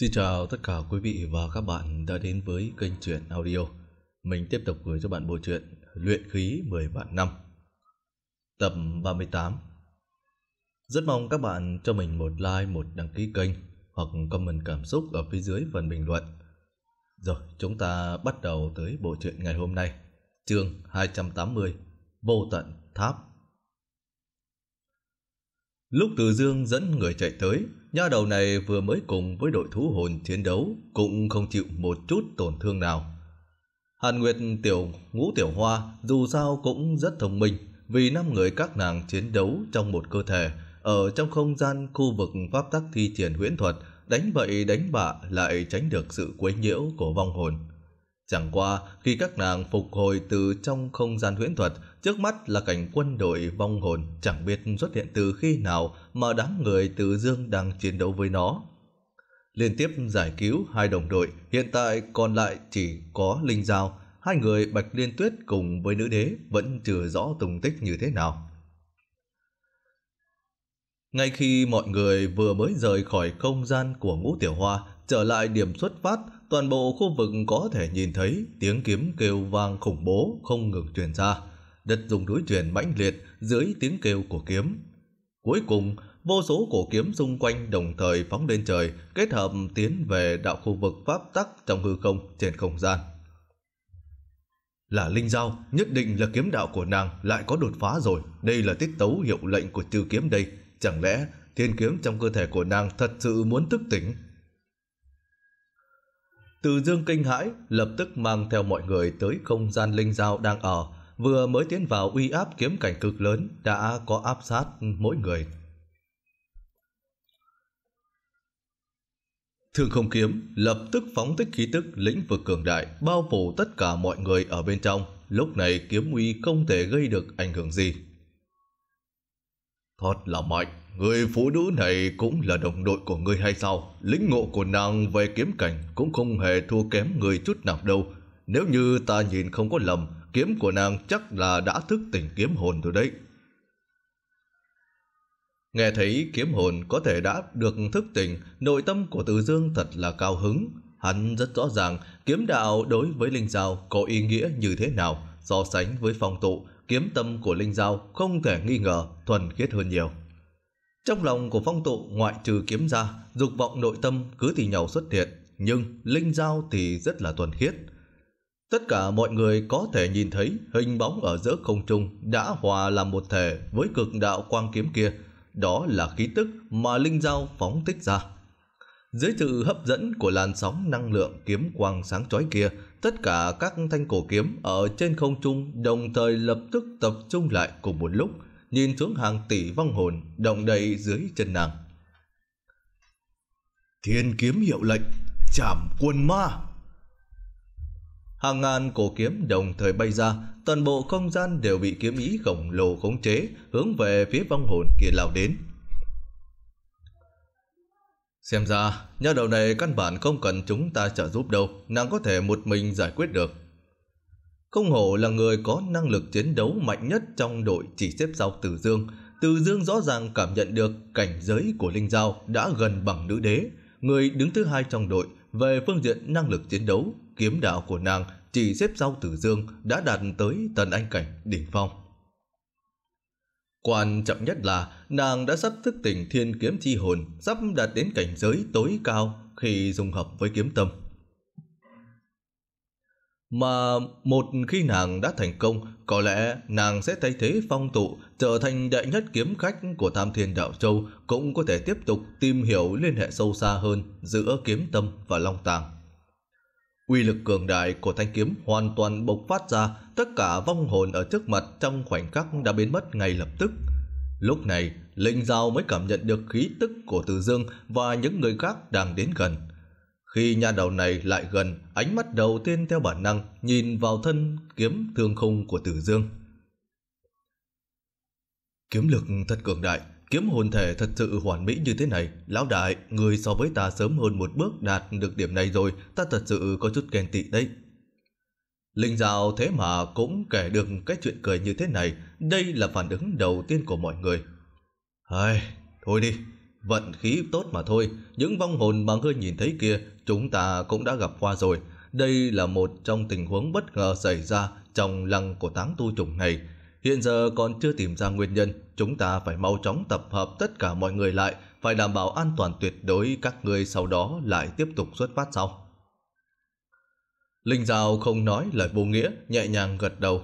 Xin chào tất cả quý vị và các bạn đã đến với kênh truyện audio. Mình tiếp tục gửi cho bạn bộ truyện Luyện khí 10 vạn năm. Tập 38. Rất mong các bạn cho mình một like, một đăng ký kênh hoặc comment cảm xúc ở phía dưới phần bình luận. Rồi, chúng ta bắt đầu tới bộ truyện ngày hôm nay. Chương 280: Vô tận tháp Lúc Từ Dương dẫn người chạy tới, nha đầu này vừa mới cùng với đội thú hồn chiến đấu cũng không chịu một chút tổn thương nào. Hàn Nguyệt tiểu ngũ tiểu hoa dù sao cũng rất thông minh vì năm người các nàng chiến đấu trong một cơ thể ở trong không gian khu vực pháp tắc thi triển huyễn thuật đánh bậy đánh bạ lại tránh được sự quấy nhiễu của vong hồn. Chẳng qua khi các nàng phục hồi từ trong không gian huyễn thuật Trước mắt là cảnh quân đội vong hồn chẳng biết xuất hiện từ khi nào mà đám người từ dương đang chiến đấu với nó. Liên tiếp giải cứu hai đồng đội, hiện tại còn lại chỉ có Linh Giao, hai người Bạch Liên Tuyết cùng với nữ đế vẫn chưa rõ tung tích như thế nào. Ngay khi mọi người vừa mới rời khỏi không gian của ngũ tiểu hoa, trở lại điểm xuất phát, toàn bộ khu vực có thể nhìn thấy tiếng kiếm kêu vang khủng bố không ngừng truyền ra đất dùng đối truyền mãnh liệt dưới tiếng kêu của kiếm. Cuối cùng, vô số cổ kiếm xung quanh đồng thời phóng lên trời, kết hợp tiến về đạo khu vực pháp tắc trong hư không trên không gian. Là linh giao, nhất định là kiếm đạo của nàng lại có đột phá rồi. Đây là tiết tấu hiệu lệnh của tiêu kiếm đây. Chẳng lẽ thiên kiếm trong cơ thể của nàng thật sự muốn thức tỉnh? Từ dương kinh hãi, lập tức mang theo mọi người tới không gian linh giao đang ở, vừa mới tiến vào uy áp kiếm cảnh cực lớn đã có áp sát mỗi người. Thương không kiếm lập tức phóng tích khí tức lĩnh vực cường đại bao phủ tất cả mọi người ở bên trong. Lúc này kiếm uy không thể gây được ảnh hưởng gì. Thật là mạnh, người phụ nữ này cũng là đồng đội của ngươi hay sao? Lĩnh ngộ của nàng về kiếm cảnh cũng không hề thua kém người chút nào đâu. Nếu như ta nhìn không có lầm, kiếm của nàng chắc là đã thức tỉnh kiếm hồn rồi đấy. Nghe thấy kiếm hồn có thể đã được thức tỉnh, nội tâm của Từ Dương thật là cao hứng. Hắn rất rõ ràng kiếm đạo đối với Linh Giao có ý nghĩa như thế nào so sánh với phong tụ, kiếm tâm của Linh Giao không thể nghi ngờ thuần khiết hơn nhiều. Trong lòng của phong tụ ngoại trừ kiếm ra, dục vọng nội tâm cứ thì nhau xuất hiện, nhưng Linh Giao thì rất là thuần khiết. Tất cả mọi người có thể nhìn thấy hình bóng ở giữa không trung đã hòa làm một thể với cực đạo quang kiếm kia. Đó là khí tức mà Linh Giao phóng tích ra. Dưới sự hấp dẫn của làn sóng năng lượng kiếm quang sáng chói kia, tất cả các thanh cổ kiếm ở trên không trung đồng thời lập tức tập trung lại cùng một lúc, nhìn xuống hàng tỷ vong hồn động đậy dưới chân nàng. Thiên kiếm hiệu lệnh, chảm quân ma! hàng ngàn cổ kiếm đồng thời bay ra, toàn bộ không gian đều bị kiếm ý khổng lồ khống chế, hướng về phía vong hồn kia lao đến. Xem ra, nha đầu này căn bản không cần chúng ta trợ giúp đâu, nàng có thể một mình giải quyết được. Không hổ là người có năng lực chiến đấu mạnh nhất trong đội chỉ xếp sau Từ Dương. Từ Dương rõ ràng cảm nhận được cảnh giới của Linh Giao đã gần bằng nữ đế, người đứng thứ hai trong đội về phương diện năng lực chiến đấu kiếm đạo của nàng chỉ xếp sau Tử Dương đã đạt tới tần anh cảnh đỉnh phong. Quan trọng nhất là nàng đã sắp thức tỉnh thiên kiếm chi hồn, sắp đạt đến cảnh giới tối cao khi dung hợp với kiếm tâm. Mà một khi nàng đã thành công, có lẽ nàng sẽ thay thế phong tụ, trở thành đại nhất kiếm khách của Tam Thiên Đạo Châu, cũng có thể tiếp tục tìm hiểu liên hệ sâu xa hơn giữa kiếm tâm và long tàng. Uy lực cường đại của thanh kiếm hoàn toàn bộc phát ra, tất cả vong hồn ở trước mặt trong khoảnh khắc đã biến mất ngay lập tức. Lúc này, Linh Giao mới cảm nhận được khí tức của Từ Dương và những người khác đang đến gần. Khi nhà đầu này lại gần, ánh mắt đầu tiên theo bản năng nhìn vào thân kiếm thương khung của Tử Dương. Kiếm lực thật cường đại, Kiếm hồn thể thật sự hoàn mỹ như thế này. Lão đại, người so với ta sớm hơn một bước đạt được điểm này rồi, ta thật sự có chút ghen tị đấy. Linh Giao thế mà cũng kể được cái chuyện cười như thế này, đây là phản ứng đầu tiên của mọi người. Ai, thôi đi, vận khí tốt mà thôi, những vong hồn mà ngươi nhìn thấy kia chúng ta cũng đã gặp qua rồi. Đây là một trong tình huống bất ngờ xảy ra trong lăng của táng tu trùng này, Hiện giờ còn chưa tìm ra nguyên nhân, chúng ta phải mau chóng tập hợp tất cả mọi người lại, phải đảm bảo an toàn tuyệt đối các người sau đó lại tiếp tục xuất phát sau. Linh Giao không nói lời vô nghĩa, nhẹ nhàng gật đầu.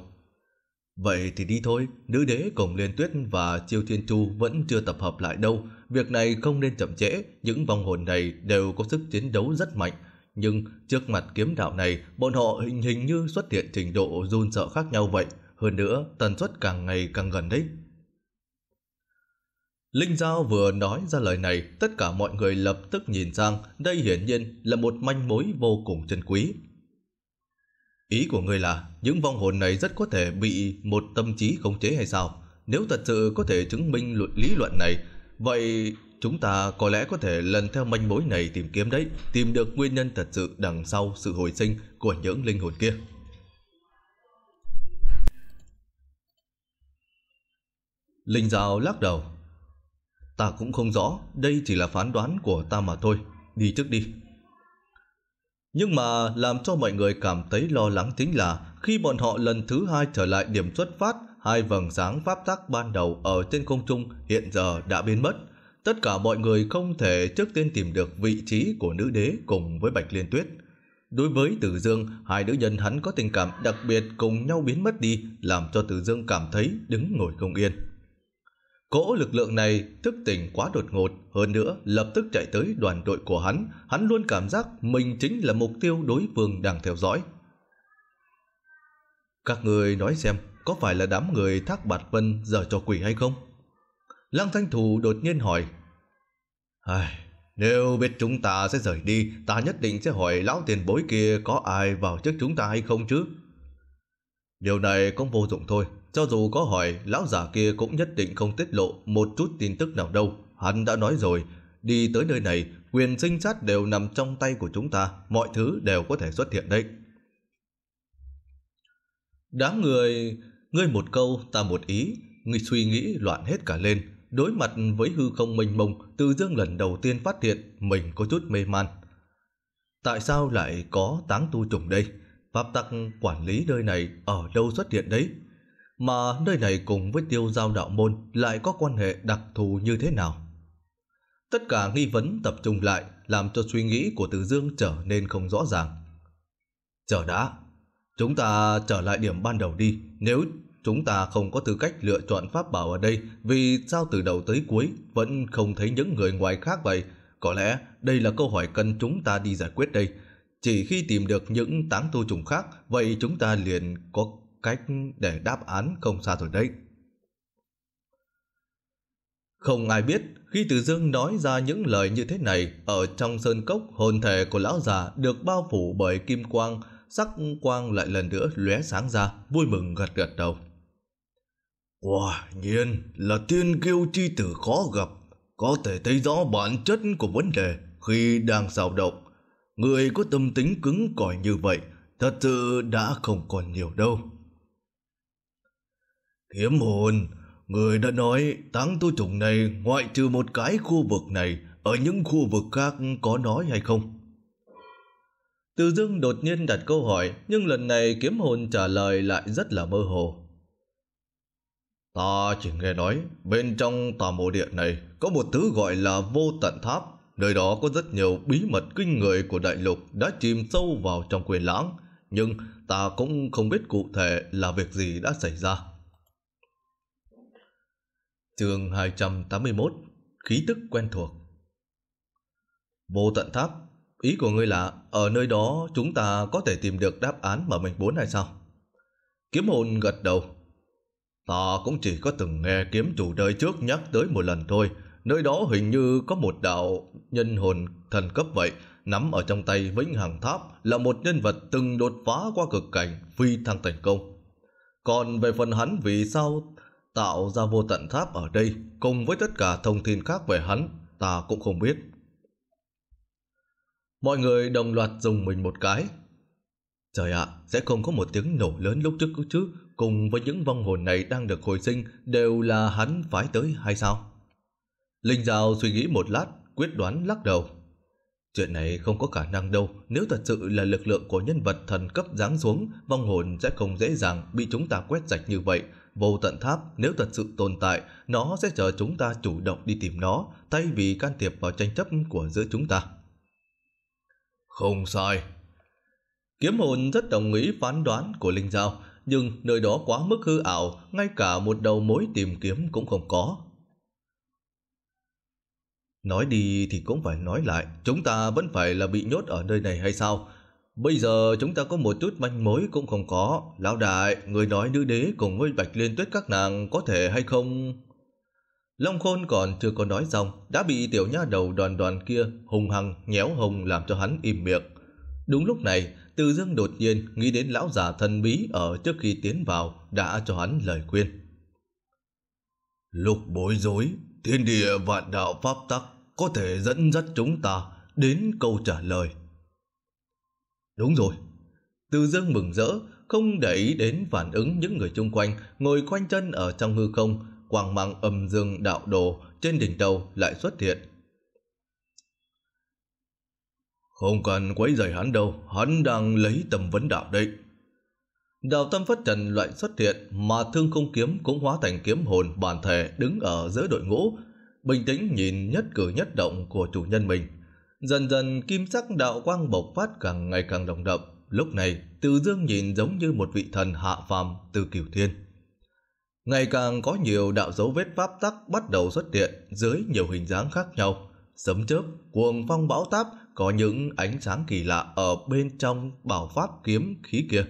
Vậy thì đi thôi, nữ đế cùng liên tuyết và chiêu thiên chu vẫn chưa tập hợp lại đâu. Việc này không nên chậm trễ, những vong hồn này đều có sức chiến đấu rất mạnh. Nhưng trước mặt kiếm đạo này, bọn họ hình hình như xuất hiện trình độ run sợ khác nhau vậy hơn nữa tần suất càng ngày càng gần đấy. Linh Giao vừa nói ra lời này, tất cả mọi người lập tức nhìn sang, đây hiển nhiên là một manh mối vô cùng chân quý. Ý của ngươi là, những vong hồn này rất có thể bị một tâm trí khống chế hay sao? Nếu thật sự có thể chứng minh luận lý luận này, vậy chúng ta có lẽ có thể lần theo manh mối này tìm kiếm đấy, tìm được nguyên nhân thật sự đằng sau sự hồi sinh của những linh hồn kia. Linh Giao lắc đầu. Ta cũng không rõ, đây chỉ là phán đoán của ta mà thôi, đi trước đi. Nhưng mà làm cho mọi người cảm thấy lo lắng chính là khi bọn họ lần thứ hai trở lại điểm xuất phát, hai vầng sáng pháp tắc ban đầu ở trên không trung hiện giờ đã biến mất. Tất cả mọi người không thể trước tiên tìm được vị trí của nữ đế cùng với Bạch Liên Tuyết. Đối với Tử Dương, hai nữ nhân hắn có tình cảm đặc biệt cùng nhau biến mất đi, làm cho Tử Dương cảm thấy đứng ngồi không yên. Cỗ lực lượng này thức tỉnh quá đột ngột, hơn nữa lập tức chạy tới đoàn đội của hắn, hắn luôn cảm giác mình chính là mục tiêu đối phương đang theo dõi. Các người nói xem, có phải là đám người Thác Bạt Vân giờ cho quỷ hay không? Lăng Thanh thủ đột nhiên hỏi. Ai, nếu biết chúng ta sẽ rời đi, ta nhất định sẽ hỏi lão tiền bối kia có ai vào trước chúng ta hay không chứ? Điều này cũng vô dụng thôi, cho dù có hỏi, lão giả kia cũng nhất định không tiết lộ một chút tin tức nào đâu. Hắn đã nói rồi, đi tới nơi này, quyền sinh sát đều nằm trong tay của chúng ta, mọi thứ đều có thể xuất hiện đấy. Đám người, ngươi một câu, ta một ý, ngươi suy nghĩ loạn hết cả lên. Đối mặt với hư không mênh mông, Từ Dương lần đầu tiên phát hiện mình có chút mê man. Tại sao lại có táng tu trùng đây? Pháp tắc quản lý nơi này ở đâu xuất hiện đấy? mà nơi này cùng với tiêu giao đạo môn lại có quan hệ đặc thù như thế nào. Tất cả nghi vấn tập trung lại làm cho suy nghĩ của Từ Dương trở nên không rõ ràng. Chờ đã, chúng ta trở lại điểm ban đầu đi, nếu chúng ta không có tư cách lựa chọn pháp bảo ở đây vì sao từ đầu tới cuối vẫn không thấy những người ngoài khác vậy? Có lẽ đây là câu hỏi cần chúng ta đi giải quyết đây. Chỉ khi tìm được những táng tu trùng khác, vậy chúng ta liền có cách để đáp án không xa rồi đấy. Không ai biết khi Từ Dương nói ra những lời như thế này ở trong sơn cốc hồn thể của lão già được bao phủ bởi kim quang sắc quang lại lần nữa lóe sáng ra vui mừng gật gật đầu. Quả nhiên là tiên kiêu chi tử khó gặp có thể thấy rõ bản chất của vấn đề khi đang dao động. Người có tâm tính cứng cỏi như vậy thật sự đã không còn nhiều đâu. Kiếm hồn, người đã nói táng tu trùng này ngoại trừ một cái khu vực này, ở những khu vực khác có nói hay không? Từ Dương đột nhiên đặt câu hỏi, nhưng lần này kiếm hồn trả lời lại rất là mơ hồ. Ta chỉ nghe nói, bên trong tòa mộ địa này có một thứ gọi là vô tận tháp, nơi đó có rất nhiều bí mật kinh người của đại lục đã chìm sâu vào trong quyền lãng, nhưng ta cũng không biết cụ thể là việc gì đã xảy ra. Chương 281 Khí tức quen thuộc Vô tận tháp Ý của ngươi là ở nơi đó chúng ta có thể tìm được đáp án mà mình muốn hay sao? Kiếm hồn gật đầu Ta cũng chỉ có từng nghe kiếm chủ đời trước nhắc tới một lần thôi Nơi đó hình như có một đạo nhân hồn thần cấp vậy Nắm ở trong tay Vĩnh Hằng Tháp là một nhân vật từng đột phá qua cực cảnh phi thăng thành công Còn về phần hắn vì sao tạo ra vô tận tháp ở đây cùng với tất cả thông tin khác về hắn, ta cũng không biết. Mọi người đồng loạt dùng mình một cái. Trời ạ, sẽ không có một tiếng nổ lớn lúc trước cứ chứ, cùng với những vong hồn này đang được hồi sinh đều là hắn phái tới hay sao? Linh Giao suy nghĩ một lát, quyết đoán lắc đầu. Chuyện này không có khả năng đâu, nếu thật sự là lực lượng của nhân vật thần cấp giáng xuống, vong hồn sẽ không dễ dàng bị chúng ta quét sạch như vậy, Vô tận tháp nếu thật sự tồn tại, nó sẽ chờ chúng ta chủ động đi tìm nó, thay vì can thiệp vào tranh chấp của giữa chúng ta. Không sai. Kiếm hồn rất đồng ý phán đoán của Linh Giao, nhưng nơi đó quá mức hư ảo, ngay cả một đầu mối tìm kiếm cũng không có. Nói đi thì cũng phải nói lại, chúng ta vẫn phải là bị nhốt ở nơi này hay sao? Bây giờ chúng ta có một chút manh mối cũng không có. Lão đại, người nói nữ đế cùng với bạch liên tuyết các nàng có thể hay không? Long khôn còn chưa có nói xong, đã bị tiểu nha đầu đoàn đoàn kia hùng hăng nhéo hồng làm cho hắn im miệng. Đúng lúc này, từ dương đột nhiên nghĩ đến lão già thần bí ở trước khi tiến vào đã cho hắn lời khuyên. Lục bối rối, thiên địa vạn đạo pháp tắc có thể dẫn dắt chúng ta đến câu trả lời Đúng rồi. Từ dương mừng rỡ, không để ý đến phản ứng những người chung quanh, ngồi quanh chân ở trong hư không, quang mang âm dương đạo đồ trên đỉnh đầu lại xuất hiện. Không cần quấy rầy hắn đâu, hắn đang lấy tầm vấn đạo đấy. Đạo tâm phất trần loại xuất hiện mà thương không kiếm cũng hóa thành kiếm hồn bản thể đứng ở giữa đội ngũ, bình tĩnh nhìn nhất cử nhất động của chủ nhân mình. Dần dần kim sắc đạo quang bộc phát càng ngày càng đồng đậm. Lúc này, Từ Dương nhìn giống như một vị thần hạ phàm từ cửu thiên. Ngày càng có nhiều đạo dấu vết pháp tắc bắt đầu xuất hiện dưới nhiều hình dáng khác nhau. Sấm chớp, cuồng phong bão táp có những ánh sáng kỳ lạ ở bên trong bảo pháp kiếm khí kia.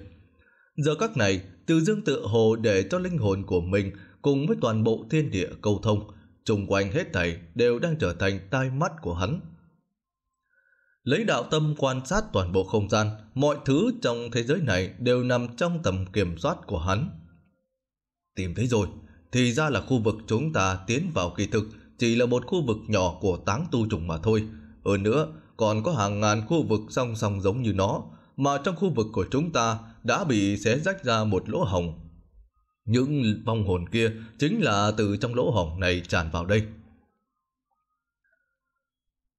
Giờ các này, Từ Dương tự hồ để cho linh hồn của mình cùng với toàn bộ thiên địa câu thông. Xung quanh hết thảy đều đang trở thành tai mắt của hắn Lấy đạo tâm quan sát toàn bộ không gian, mọi thứ trong thế giới này đều nằm trong tầm kiểm soát của hắn. Tìm thấy rồi, thì ra là khu vực chúng ta tiến vào kỳ thực chỉ là một khu vực nhỏ của táng tu trùng mà thôi. Hơn nữa, còn có hàng ngàn khu vực song song giống như nó, mà trong khu vực của chúng ta đã bị xé rách ra một lỗ hồng. Những vong hồn kia chính là từ trong lỗ hồng này tràn vào đây.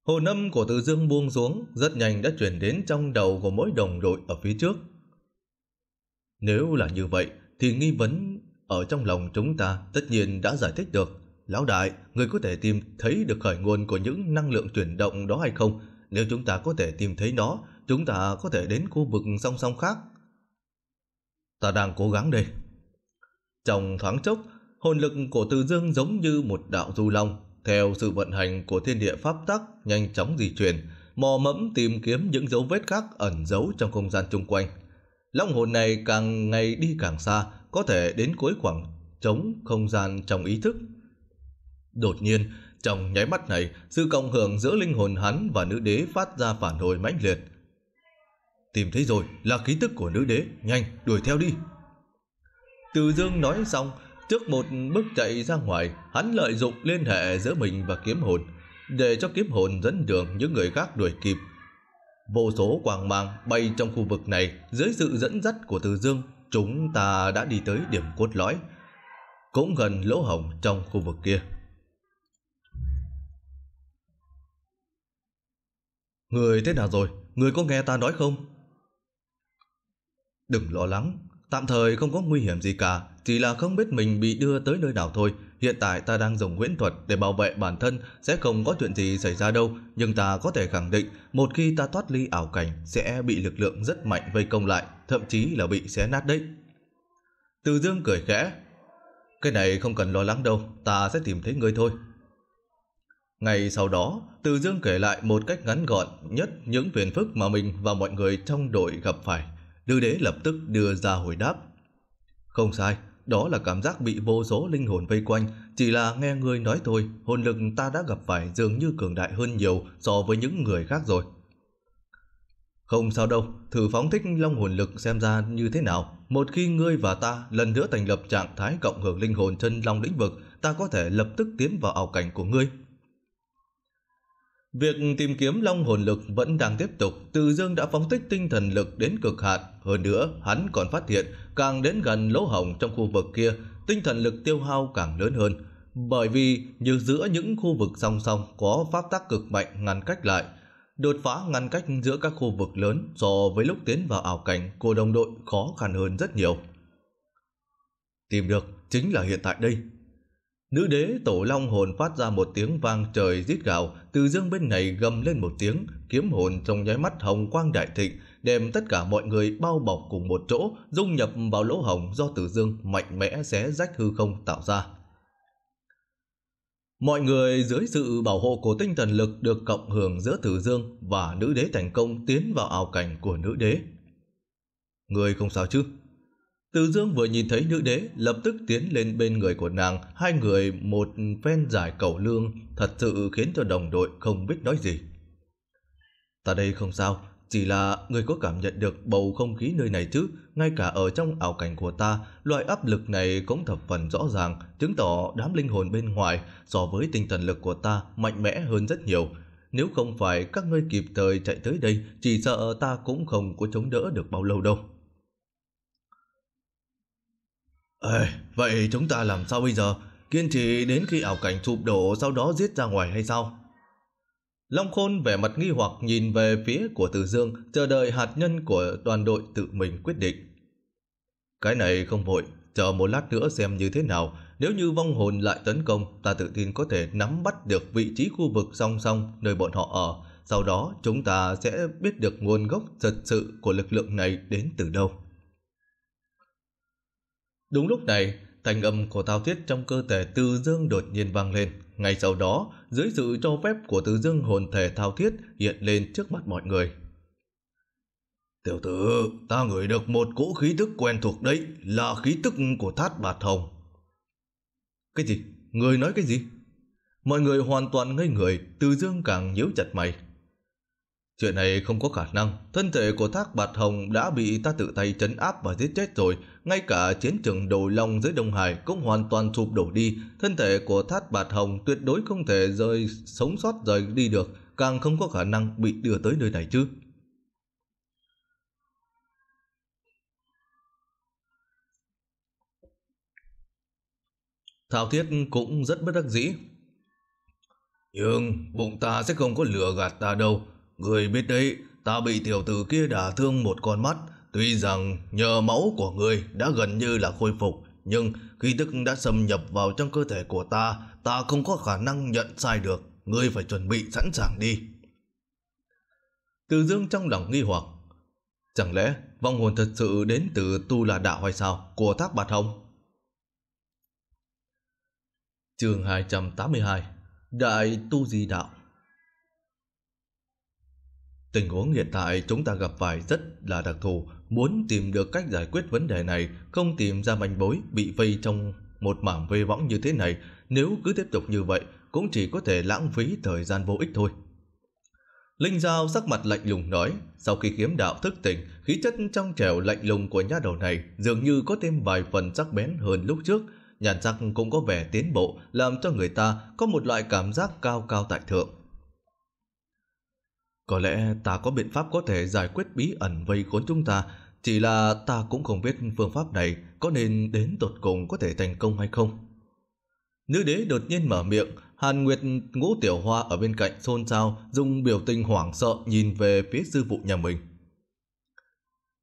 Hồ nâm của Từ Dương buông xuống rất nhanh đã chuyển đến trong đầu của mỗi đồng đội ở phía trước. Nếu là như vậy thì nghi vấn ở trong lòng chúng ta tất nhiên đã giải thích được. Lão đại, người có thể tìm thấy được khởi nguồn của những năng lượng chuyển động đó hay không? Nếu chúng ta có thể tìm thấy nó, chúng ta có thể đến khu vực song song khác. Ta đang cố gắng đây. Trong thoáng chốc, hồn lực của Từ Dương giống như một đạo du long theo sự vận hành của thiên địa pháp tắc nhanh chóng di chuyển, mò mẫm tìm kiếm những dấu vết khác ẩn giấu trong không gian chung quanh. Long hồn này càng ngày đi càng xa, có thể đến cuối khoảng trống không gian trong ý thức. Đột nhiên, trong nháy mắt này, sự cộng hưởng giữa linh hồn hắn và nữ đế phát ra phản hồi mãnh liệt. Tìm thấy rồi, là ký tức của nữ đế, nhanh, đuổi theo đi. Từ dương nói xong, Trước một bước chạy ra ngoài, hắn lợi dụng liên hệ giữa mình và kiếm hồn, để cho kiếm hồn dẫn đường những người khác đuổi kịp. Vô số quang mang bay trong khu vực này dưới sự dẫn dắt của Từ Dương, chúng ta đã đi tới điểm cốt lõi, cũng gần lỗ hổng trong khu vực kia. Người thế nào rồi? Người có nghe ta nói không? Đừng lo lắng, Tạm thời không có nguy hiểm gì cả, chỉ là không biết mình bị đưa tới nơi nào thôi. Hiện tại ta đang dùng huyễn thuật để bảo vệ bản thân, sẽ không có chuyện gì xảy ra đâu. Nhưng ta có thể khẳng định, một khi ta thoát ly ảo cảnh, sẽ bị lực lượng rất mạnh vây công lại, thậm chí là bị xé nát đấy. Từ dương cười khẽ. Cái này không cần lo lắng đâu, ta sẽ tìm thấy ngươi thôi. Ngày sau đó, Từ Dương kể lại một cách ngắn gọn nhất những phiền phức mà mình và mọi người trong đội gặp phải. Nữ đế lập tức đưa ra hồi đáp. Không sai, đó là cảm giác bị vô số linh hồn vây quanh, chỉ là nghe người nói thôi, hồn lực ta đã gặp phải dường như cường đại hơn nhiều so với những người khác rồi. Không sao đâu, thử phóng thích long hồn lực xem ra như thế nào. Một khi ngươi và ta lần nữa thành lập trạng thái cộng hưởng linh hồn chân long lĩnh vực, ta có thể lập tức tiến vào ảo cảnh của ngươi. Việc tìm kiếm long hồn lực vẫn đang tiếp tục, Từ Dương đã phóng tích tinh thần lực đến cực hạn, hơn nữa hắn còn phát hiện càng đến gần lỗ hồng trong khu vực kia, tinh thần lực tiêu hao càng lớn hơn, bởi vì như giữa những khu vực song song có pháp tắc cực mạnh ngăn cách lại, đột phá ngăn cách giữa các khu vực lớn so với lúc tiến vào ảo cảnh của đồng đội khó khăn hơn rất nhiều. Tìm được chính là hiện tại đây, Nữ đế tổ long hồn phát ra một tiếng vang trời rít gào, từ dương bên này gầm lên một tiếng, kiếm hồn trong nháy mắt hồng quang đại thịnh, đem tất cả mọi người bao bọc cùng một chỗ, dung nhập vào lỗ hồng do từ dương mạnh mẽ xé rách hư không tạo ra. Mọi người dưới sự bảo hộ của tinh thần lực được cộng hưởng giữa Tử Dương và nữ đế thành công tiến vào ảo cảnh của nữ đế. Người không sao chứ? Từ dương vừa nhìn thấy nữ đế, lập tức tiến lên bên người của nàng, hai người một phen giải cầu lương, thật sự khiến cho đồng đội không biết nói gì. Ta đây không sao, chỉ là người có cảm nhận được bầu không khí nơi này chứ, ngay cả ở trong ảo cảnh của ta, loại áp lực này cũng thập phần rõ ràng, chứng tỏ đám linh hồn bên ngoài so với tinh thần lực của ta mạnh mẽ hơn rất nhiều. Nếu không phải các ngươi kịp thời chạy tới đây, chỉ sợ ta cũng không có chống đỡ được bao lâu đâu. Ê, vậy chúng ta làm sao bây giờ? Kiên trì đến khi ảo cảnh sụp đổ sau đó giết ra ngoài hay sao? Long Khôn vẻ mặt nghi hoặc nhìn về phía của Từ Dương, chờ đợi hạt nhân của đoàn đội tự mình quyết định. Cái này không vội, chờ một lát nữa xem như thế nào. Nếu như vong hồn lại tấn công, ta tự tin có thể nắm bắt được vị trí khu vực song song nơi bọn họ ở. Sau đó chúng ta sẽ biết được nguồn gốc thật sự của lực lượng này đến từ đâu. Đúng lúc này, thanh âm của thao thiết trong cơ thể Từ Dương đột nhiên vang lên. Ngay sau đó, dưới sự cho phép của Từ Dương hồn thể thao thiết hiện lên trước mặt mọi người. Tiểu tử, ta ngửi được một cỗ khí tức quen thuộc đấy, là khí tức của thát bạt hồng. Cái gì? Người nói cái gì? Mọi người hoàn toàn ngây người, Từ Dương càng nhíu chặt mày. Chuyện này không có khả năng, thân thể của Thác Bạt Hồng đã bị ta tự tay chấn áp và giết chết rồi, ngay cả chiến trường Đồ Long dưới Đông Hải cũng hoàn toàn sụp đổ đi, thân thể của Thác Bạt Hồng tuyệt đối không thể rời sống sót rời đi được, càng không có khả năng bị đưa tới nơi này chứ. thảo Thiết cũng rất bất đắc dĩ. Nhưng bụng ta sẽ không có lừa gạt ta đâu. Người biết đấy, ta bị tiểu tử kia đả thương một con mắt, tuy rằng nhờ máu của người đã gần như là khôi phục, nhưng khi tức đã xâm nhập vào trong cơ thể của ta, ta không có khả năng nhận sai được, người phải chuẩn bị sẵn sàng đi. Từ dương trong lòng nghi hoặc, chẳng lẽ vong hồn thật sự đến từ tu là đạo hay sao của thác bạt hồng? Trường 282 Đại tu di đạo Tình huống hiện tại chúng ta gặp phải rất là đặc thù, muốn tìm được cách giải quyết vấn đề này, không tìm ra manh mối bị vây trong một mảng vây võng như thế này, nếu cứ tiếp tục như vậy cũng chỉ có thể lãng phí thời gian vô ích thôi. Linh Giao sắc mặt lạnh lùng nói, sau khi kiếm đạo thức tỉnh, khí chất trong trẻo lạnh lùng của nha đầu này dường như có thêm vài phần sắc bén hơn lúc trước, nhàn sắc cũng có vẻ tiến bộ, làm cho người ta có một loại cảm giác cao cao tại thượng. Có lẽ ta có biện pháp có thể giải quyết bí ẩn vây khốn chúng ta, chỉ là ta cũng không biết phương pháp này có nên đến tột cùng có thể thành công hay không. Nữ đế đột nhiên mở miệng, Hàn Nguyệt ngũ tiểu hoa ở bên cạnh xôn xao, dùng biểu tình hoảng sợ nhìn về phía sư phụ nhà mình.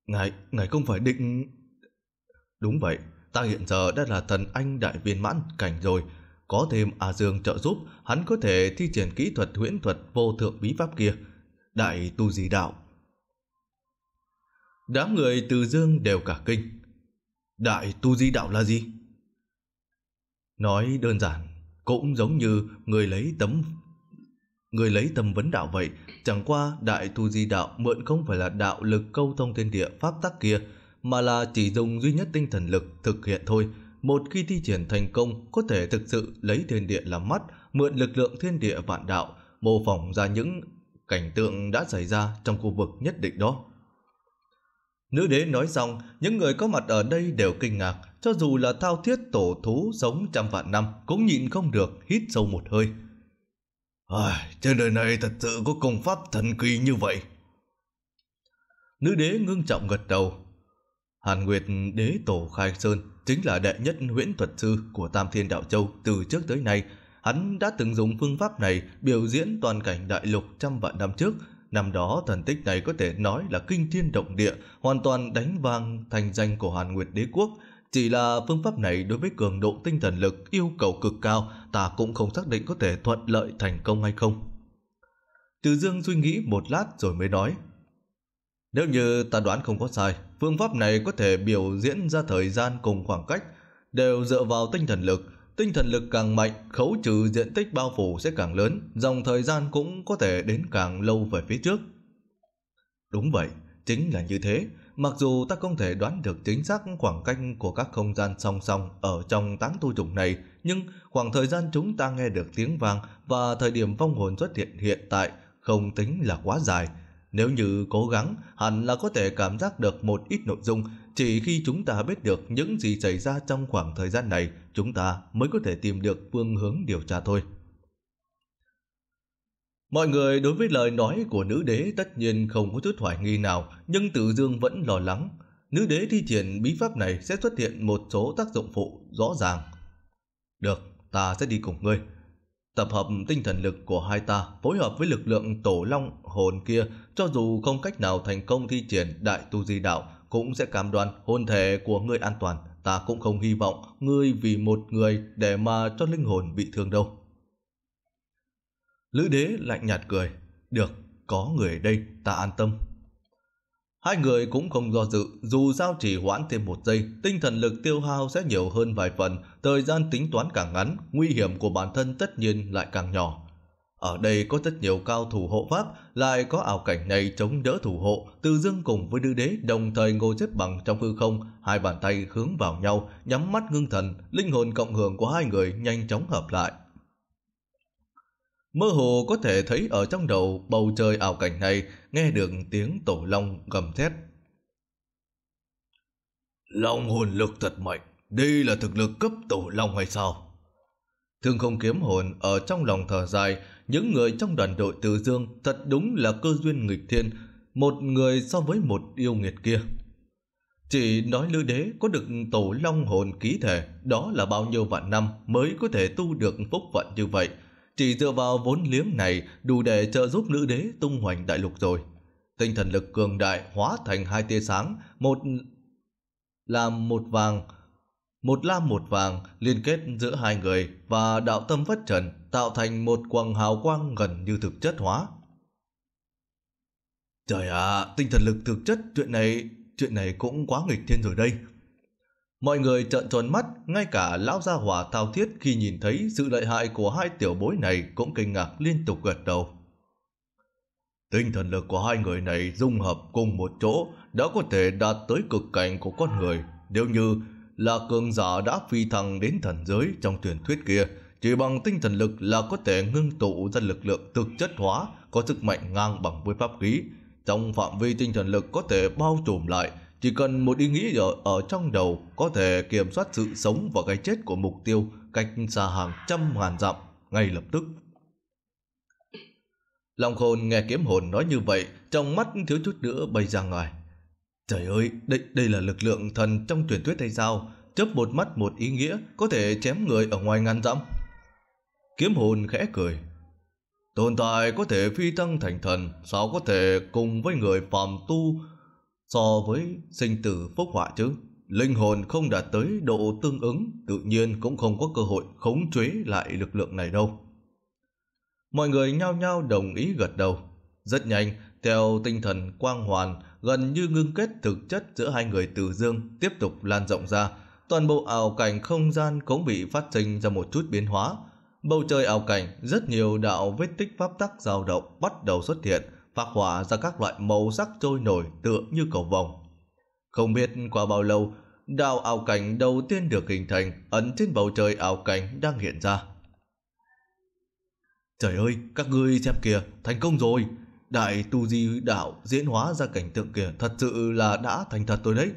Ngài, ngài không phải định... Đúng vậy, ta hiện giờ đã là thần anh đại viên mãn cảnh rồi. Có thêm A Dương trợ giúp, hắn có thể thi triển kỹ thuật huyễn thuật vô thượng bí pháp kia đại tu di đạo. Đám người từ dương đều cả kinh. Đại tu di đạo là gì? Nói đơn giản, cũng giống như người lấy tấm người lấy tầm vấn đạo vậy, chẳng qua đại tu di đạo mượn không phải là đạo lực câu thông thiên địa pháp tắc kia, mà là chỉ dùng duy nhất tinh thần lực thực hiện thôi. Một khi thi triển thành công, có thể thực sự lấy thiên địa làm mắt, mượn lực lượng thiên địa vạn đạo, mô phỏng ra những cảnh tượng đã xảy ra trong khu vực nhất định đó. Nữ đế nói xong, những người có mặt ở đây đều kinh ngạc, cho dù là thao thiết tổ thú sống trăm vạn năm cũng nhịn không được hít sâu một hơi. À, trên đời này thật sự có công pháp thần kỳ như vậy. Nữ đế ngưng trọng gật đầu. Hàn Nguyệt đế tổ Khai Sơn chính là đệ nhất huyễn thuật sư của Tam Thiên Đạo Châu từ trước tới nay – hắn đã từng dùng phương pháp này biểu diễn toàn cảnh đại lục trăm vạn năm trước. Năm đó thần tích này có thể nói là kinh thiên động địa, hoàn toàn đánh vang thành danh của Hàn Nguyệt Đế Quốc. Chỉ là phương pháp này đối với cường độ tinh thần lực yêu cầu cực cao, ta cũng không xác định có thể thuận lợi thành công hay không. Từ Dương suy nghĩ một lát rồi mới nói. Nếu như ta đoán không có sai, phương pháp này có thể biểu diễn ra thời gian cùng khoảng cách, đều dựa vào tinh thần lực, Tinh thần lực càng mạnh, khấu trừ diện tích bao phủ sẽ càng lớn, dòng thời gian cũng có thể đến càng lâu về phía trước. Đúng vậy, chính là như thế. Mặc dù ta không thể đoán được chính xác khoảng cách của các không gian song song ở trong táng tu trùng này, nhưng khoảng thời gian chúng ta nghe được tiếng vang và thời điểm vong hồn xuất hiện hiện tại không tính là quá dài. Nếu như cố gắng, hẳn là có thể cảm giác được một ít nội dung, chỉ khi chúng ta biết được những gì xảy ra trong khoảng thời gian này, chúng ta mới có thể tìm được phương hướng điều tra thôi. Mọi người đối với lời nói của nữ đế tất nhiên không có chút hoài nghi nào, nhưng Tử Dương vẫn lo lắng. Nữ đế thi triển bí pháp này sẽ xuất hiện một số tác dụng phụ rõ ràng. Được, ta sẽ đi cùng ngươi. Tập hợp tinh thần lực của hai ta phối hợp với lực lượng tổ long hồn kia cho dù không cách nào thành công thi triển đại tu di đạo cũng sẽ cảm đoàn hồn thể của ngươi an toàn. Ta cũng không hy vọng ngươi vì một người để mà cho linh hồn bị thương đâu. Lữ đế lạnh nhạt cười. Được, có người đây, ta an tâm. Hai người cũng không do dự, dù sao chỉ hoãn thêm một giây, tinh thần lực tiêu hao sẽ nhiều hơn vài phần, thời gian tính toán càng ngắn, nguy hiểm của bản thân tất nhiên lại càng nhỏ. Ở đây có rất nhiều cao thủ hộ pháp, lại có ảo cảnh này chống đỡ thủ hộ, từ dương cùng với nữ đế đồng thời ngồi xếp bằng trong hư không, hai bàn tay hướng vào nhau, nhắm mắt ngưng thần, linh hồn cộng hưởng của hai người nhanh chóng hợp lại. Mơ hồ có thể thấy ở trong đầu bầu trời ảo cảnh này nghe được tiếng tổ long gầm thét. Long hồn lực thật mạnh, đây là thực lực cấp tổ long hay sao? Thương không kiếm hồn ở trong lòng thở dài, những người trong đoàn đội Từ Dương thật đúng là cơ duyên nghịch thiên, một người so với một yêu nghiệt kia. Chỉ nói lư đế có được tổ long hồn ký thể, đó là bao nhiêu vạn năm mới có thể tu được phúc phận như vậy. Chỉ dựa vào vốn liếng này đủ để trợ giúp nữ đế tung hoành đại lục rồi. Tinh thần lực cường đại hóa thành hai tia sáng, một làm một vàng, một lam một vàng liên kết giữa hai người và đạo tâm vất trần tạo thành một quầng hào quang gần như thực chất hóa. Trời ạ, à, tinh thần lực thực chất chuyện này, chuyện này cũng quá nghịch thiên rồi đây. Mọi người trợn tròn mắt, ngay cả lão gia hỏa thao thiết khi nhìn thấy sự lợi hại của hai tiểu bối này cũng kinh ngạc liên tục gật đầu. Tinh thần lực của hai người này dung hợp cùng một chỗ đã có thể đạt tới cực cảnh của con người. Nếu như là cường giả đã phi thăng đến thần giới trong truyền thuyết kia, chỉ bằng tinh thần lực là có thể ngưng tụ ra lực lượng thực chất hóa có sức mạnh ngang bằng với pháp khí. Trong phạm vi tinh thần lực có thể bao trùm lại, chỉ cần một ý nghĩ ở, ở trong đầu có thể kiểm soát sự sống và cái chết của mục tiêu cách xa hàng trăm ngàn dặm ngay lập tức. Long Khôn nghe kiếm hồn nói như vậy, trong mắt thiếu chút nữa bay ra ngoài. Trời ơi, đây, đây là lực lượng thần trong tuyển tuyết hay sao? Chớp một mắt một ý nghĩa, có thể chém người ở ngoài ngàn dặm. Kiếm hồn khẽ cười. Tồn tại có thể phi tăng thành thần, sao có thể cùng với người phàm tu so với sinh tử phúc họa chứ? Linh hồn không đạt tới độ tương ứng, tự nhiên cũng không có cơ hội khống chế lại lực lượng này đâu. Mọi người nhao nhao đồng ý gật đầu. Rất nhanh, theo tinh thần quang hoàn, gần như ngưng kết thực chất giữa hai người Từ Dương tiếp tục lan rộng ra. Toàn bộ ảo cảnh không gian cũng bị phát sinh ra một chút biến hóa. Bầu trời ảo cảnh, rất nhiều đạo vết tích pháp tắc dao động bắt đầu xuất hiện, phát hỏa ra các loại màu sắc trôi nổi tựa như cầu vồng. Không biết qua bao lâu, đạo ảo cảnh đầu tiên được hình thành ẩn trên bầu trời ảo cảnh đang hiện ra. Trời ơi, các ngươi xem kìa, thành công rồi, đại tu di đạo diễn hóa ra cảnh tượng kia thật sự là đã thành thật tôi đấy.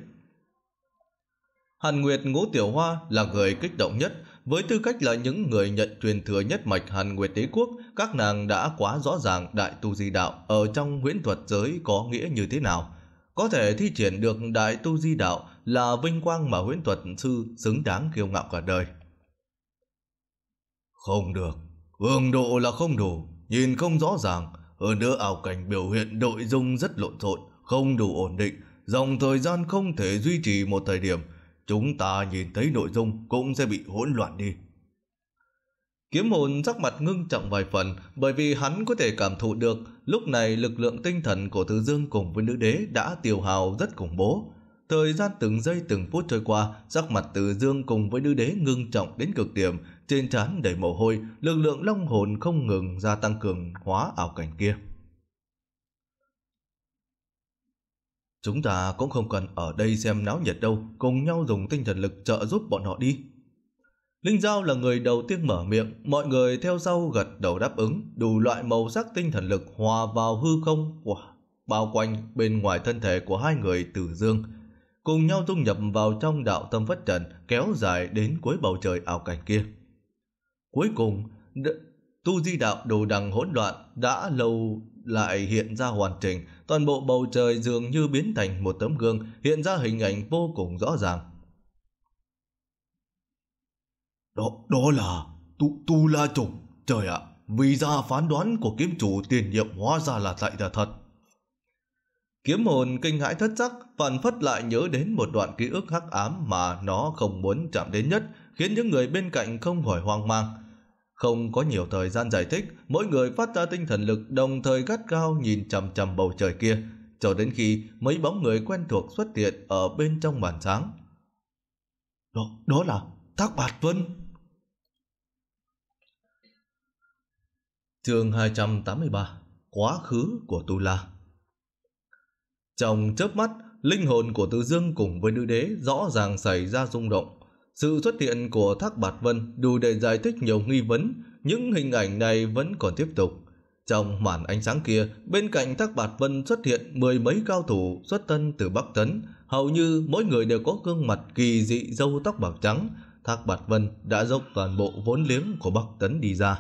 Hàn Nguyệt Ngũ Tiểu Hoa là người kích động nhất, với tư cách là những người nhận truyền thừa nhất mạch Hàn Nguyệt Đế Quốc, các nàng đã quá rõ ràng đại tu di đạo ở trong huyễn thuật giới có nghĩa như thế nào. Có thể thi triển được đại tu di đạo là vinh quang mà huyễn thuật sư xứng đáng kiêu ngạo cả đời. Không được, cường độ là không đủ, nhìn không rõ ràng, hơn nữa ảo cảnh biểu hiện nội dung rất lộn xộn, không đủ ổn định, dòng thời gian không thể duy trì một thời điểm, chúng ta nhìn thấy nội dung cũng sẽ bị hỗn loạn đi. Kiếm hồn sắc mặt ngưng trọng vài phần bởi vì hắn có thể cảm thụ được lúc này lực lượng tinh thần của Thứ Dương cùng với nữ đế đã tiêu hào rất khủng bố. Thời gian từng giây từng phút trôi qua, sắc mặt Từ Dương cùng với nữ đế ngưng trọng đến cực điểm, trên trán đầy mồ hôi, lực lượng long hồn không ngừng gia tăng cường hóa ảo cảnh kia. Chúng ta cũng không cần ở đây xem náo nhiệt đâu, cùng nhau dùng tinh thần lực trợ giúp bọn họ đi. Linh Giao là người đầu tiên mở miệng, mọi người theo sau gật đầu đáp ứng, đủ loại màu sắc tinh thần lực hòa vào hư không của bao quanh bên ngoài thân thể của hai người tử dương, cùng nhau dung nhập vào trong đạo tâm phất trần kéo dài đến cuối bầu trời ảo cảnh kia. Cuối cùng, tu di đạo đồ đằng hỗn loạn đã lâu lại hiện ra hoàn chỉnh. Toàn bộ bầu trời dường như biến thành một tấm gương hiện ra hình ảnh vô cùng rõ ràng. Đó, đó là tu, tu la trục. Trời ạ, vì ra phán đoán của kiếm chủ tiền nhiệm hóa ra là tại là thật. Kiếm hồn kinh hãi thất sắc, phản phất lại nhớ đến một đoạn ký ức hắc ám mà nó không muốn chạm đến nhất, khiến những người bên cạnh không khỏi hoang mang. Không có nhiều thời gian giải thích, mỗi người phát ra tinh thần lực đồng thời gắt cao nhìn chằm chằm bầu trời kia, cho đến khi mấy bóng người quen thuộc xuất hiện ở bên trong màn sáng. Đó, đó là Thác Bạt Vân. Chương 283: Quá khứ của Tu La. Trong chớp mắt, linh hồn của Tư Dương cùng với nữ đế rõ ràng xảy ra rung động. Sự xuất hiện của Thác Bạt Vân đủ để giải thích nhiều nghi vấn, những hình ảnh này vẫn còn tiếp tục. Trong màn ánh sáng kia, bên cạnh Thác Bạt Vân xuất hiện mười mấy cao thủ xuất thân từ Bắc Tấn, hầu như mỗi người đều có gương mặt kỳ dị râu tóc bạc trắng. Thác Bạt Vân đã dốc toàn bộ vốn liếng của Bắc Tấn đi ra.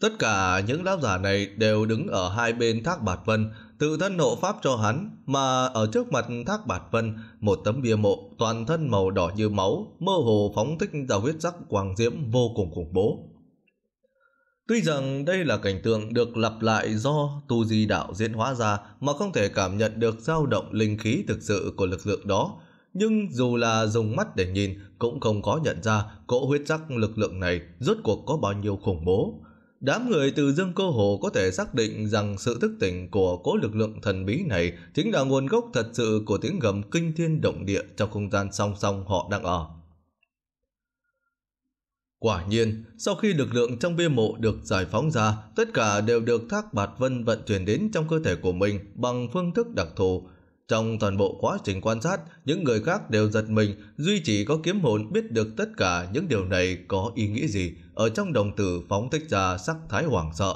Tất cả những lão giả này đều đứng ở hai bên Thác Bạt Vân, tự thân hộ pháp cho hắn, mà ở trước mặt Thác Bạt Vân, một tấm bia mộ toàn thân màu đỏ như máu, mơ hồ phóng thích ra huyết sắc quang diễm vô cùng khủng bố. Tuy rằng đây là cảnh tượng được lặp lại do tu di đạo diễn hóa ra mà không thể cảm nhận được dao động linh khí thực sự của lực lượng đó, nhưng dù là dùng mắt để nhìn cũng không có nhận ra cỗ huyết sắc lực lượng này rốt cuộc có bao nhiêu khủng bố. Đám người từ Dương cơ Hồ có thể xác định rằng sự thức tỉnh của cố lực lượng thần bí này chính là nguồn gốc thật sự của tiếng gầm kinh thiên động địa trong không gian song song họ đang ở. Quả nhiên, sau khi lực lượng trong bia mộ được giải phóng ra, tất cả đều được Thác Bạt Vân vận chuyển đến trong cơ thể của mình bằng phương thức đặc thù. Trong toàn bộ quá trình quan sát, những người khác đều giật mình, duy chỉ có kiếm hồn biết được tất cả những điều này có ý nghĩa gì, ở trong đồng tử phóng thích ra sắc thái hoảng sợ.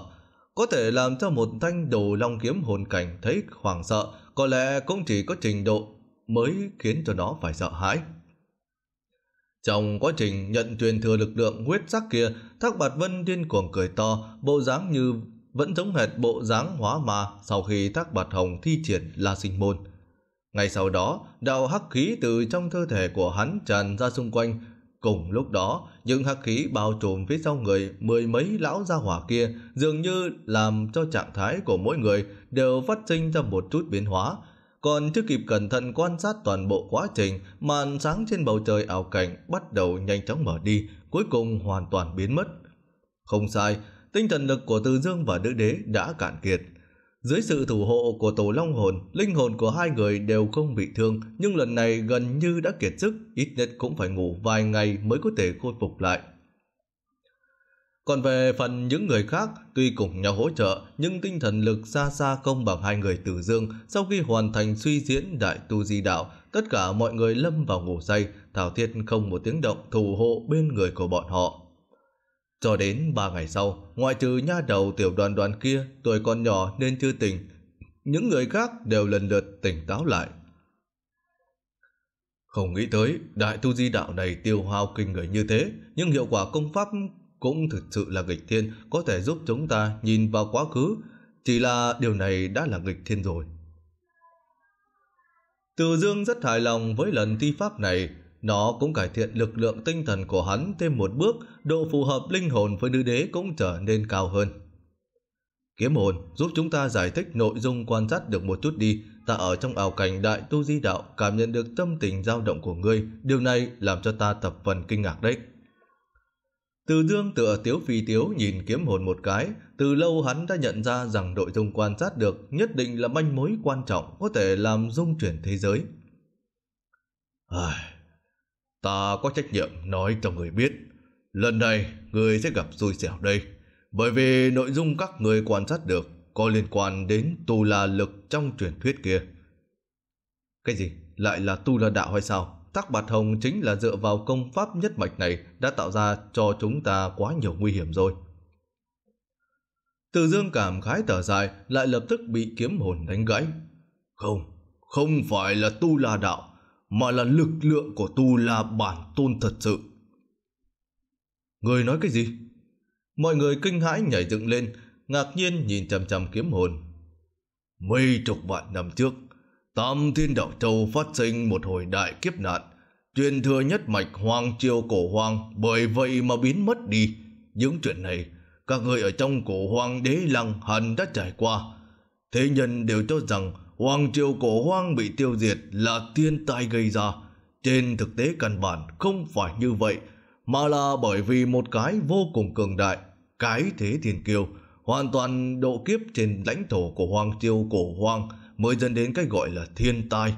Có thể làm cho một thanh đồ long kiếm hồn cảnh thấy hoảng sợ, có lẽ cũng chỉ có trình độ mới khiến cho nó phải sợ hãi. Trong quá trình nhận truyền thừa lực lượng huyết sắc kia, Thác Bạt Vân điên cuồng cười to, bộ dáng như vẫn giống hệt bộ dáng hóa mà sau khi Thác Bạt Hồng thi triển La Sinh Môn. Ngay sau đó, đạo hắc khí từ trong cơ thể của hắn tràn ra xung quanh. Cùng lúc đó, những hắc khí bao trùm phía sau người mười mấy lão gia hỏa kia dường như làm cho trạng thái của mỗi người đều phát sinh ra một chút biến hóa. Còn chưa kịp cẩn thận quan sát toàn bộ quá trình, màn sáng trên bầu trời ảo cảnh bắt đầu nhanh chóng mở đi, cuối cùng hoàn toàn biến mất. Không sai, tinh thần lực của Từ Dương và Nữ Đế đã cạn kiệt. Dưới sự thủ hộ của tổ long hồn, linh hồn của hai người đều không bị thương, nhưng lần này gần như đã kiệt sức, ít nhất cũng phải ngủ vài ngày mới có thể khôi phục lại. Còn về phần những người khác, tuy cùng nhau hỗ trợ, nhưng tinh thần lực xa xa không bằng hai người tử dương. Sau khi hoàn thành suy diễn đại tu di đạo, tất cả mọi người lâm vào ngủ say, Thảo Thiết không một tiếng động thủ hộ bên người của bọn họ. Cho đến 3 ngày sau, ngoại trừ nha đầu tiểu đoàn đoàn kia tuổi còn nhỏ nên chưa tỉnh, những người khác đều lần lượt tỉnh táo lại. Không nghĩ tới, đại tu di đạo này tiêu hao kinh người như thế, nhưng hiệu quả công pháp cũng thực sự là nghịch thiên, có thể giúp chúng ta nhìn vào quá khứ, chỉ là điều này đã là nghịch thiên rồi. Từ Dương rất hài lòng với lần thi pháp này, nó cũng cải thiện lực lượng tinh thần của hắn thêm một bước, độ phù hợp linh hồn với nữ đế cũng trở nên cao hơn. Kiếm hồn giúp chúng ta giải thích nội dung quan sát được một chút đi. Ta ở trong ảo cảnh đại tu di đạo cảm nhận được tâm tình dao động của ngươi. Điều này làm cho ta tập phần kinh ngạc đấy. Từ dương tựa tiếu phi tiếu nhìn kiếm hồn một cái. Từ lâu hắn đã nhận ra rằng nội dung quan sát được nhất định là manh mối quan trọng có thể làm dung chuyển thế giới. Ai... Ta có trách nhiệm nói cho người biết Lần này người sẽ gặp xui xẻo đây Bởi vì nội dung các người quan sát được Có liên quan đến tu la lực trong truyền thuyết kia Cái gì? Lại là tu la đạo hay sao? Thác Bạt Hồng chính là dựa vào công pháp nhất mạch này đã tạo ra cho chúng ta quá nhiều nguy hiểm rồi. Từ dương cảm khái thở dài lại lập tức bị kiếm hồn đánh gãy. Không, không phải là tu la đạo, mà là lực lượng của tu la bản tôn thật sự. Người nói cái gì? Mọi người kinh hãi nhảy dựng lên, ngạc nhiên nhìn chằm chằm kiếm hồn. Mấy chục vạn năm trước, Tam Thiên Đạo Châu phát sinh một hồi đại kiếp nạn, truyền thừa nhất mạch hoàng triều cổ hoàng bởi vậy mà biến mất đi. Những chuyện này, các người ở trong cổ hoàng đế lăng hẳn đã trải qua. Thế nhân đều cho rằng Hoàng triều cổ hoang bị tiêu diệt là thiên tai gây ra. Trên thực tế căn bản không phải như vậy, mà là bởi vì một cái vô cùng cường đại, cái thế thiên kiêu, hoàn toàn độ kiếp trên lãnh thổ của Hoàng triều cổ hoang mới dẫn đến cái gọi là thiên tai.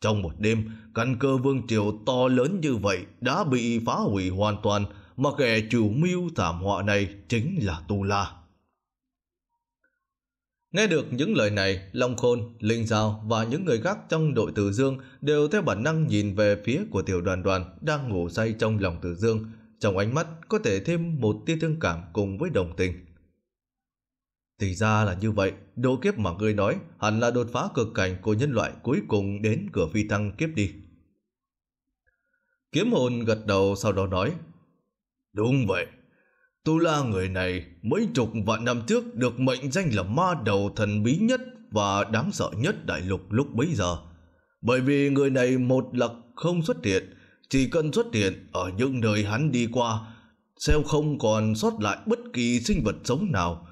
Trong một đêm, căn cơ vương triều to lớn như vậy đã bị phá hủy hoàn toàn, mà kẻ chủ mưu thảm họa này chính là Tu La. Nghe được những lời này, Long Khôn, Linh Giao và những người khác trong đội Tử Dương đều theo bản năng nhìn về phía của tiểu đoàn đoàn đang ngủ say trong lòng Tử Dương. Trong ánh mắt có thể thêm một tia thương cảm cùng với đồng tình. Thì ra là như vậy, đồ kiếp mà ngươi nói hẳn là đột phá cực cảnh của nhân loại cuối cùng đến cửa phi thăng kiếp đi. Kiếm hồn gật đầu sau đó nói Đúng vậy, Tu La người này mấy chục vạn năm trước được mệnh danh là ma đầu thần bí nhất và đáng sợ nhất đại lục lúc bấy giờ. Bởi vì người này một là không xuất hiện, chỉ cần xuất hiện ở những nơi hắn đi qua, sẽ không còn sót lại bất kỳ sinh vật sống nào,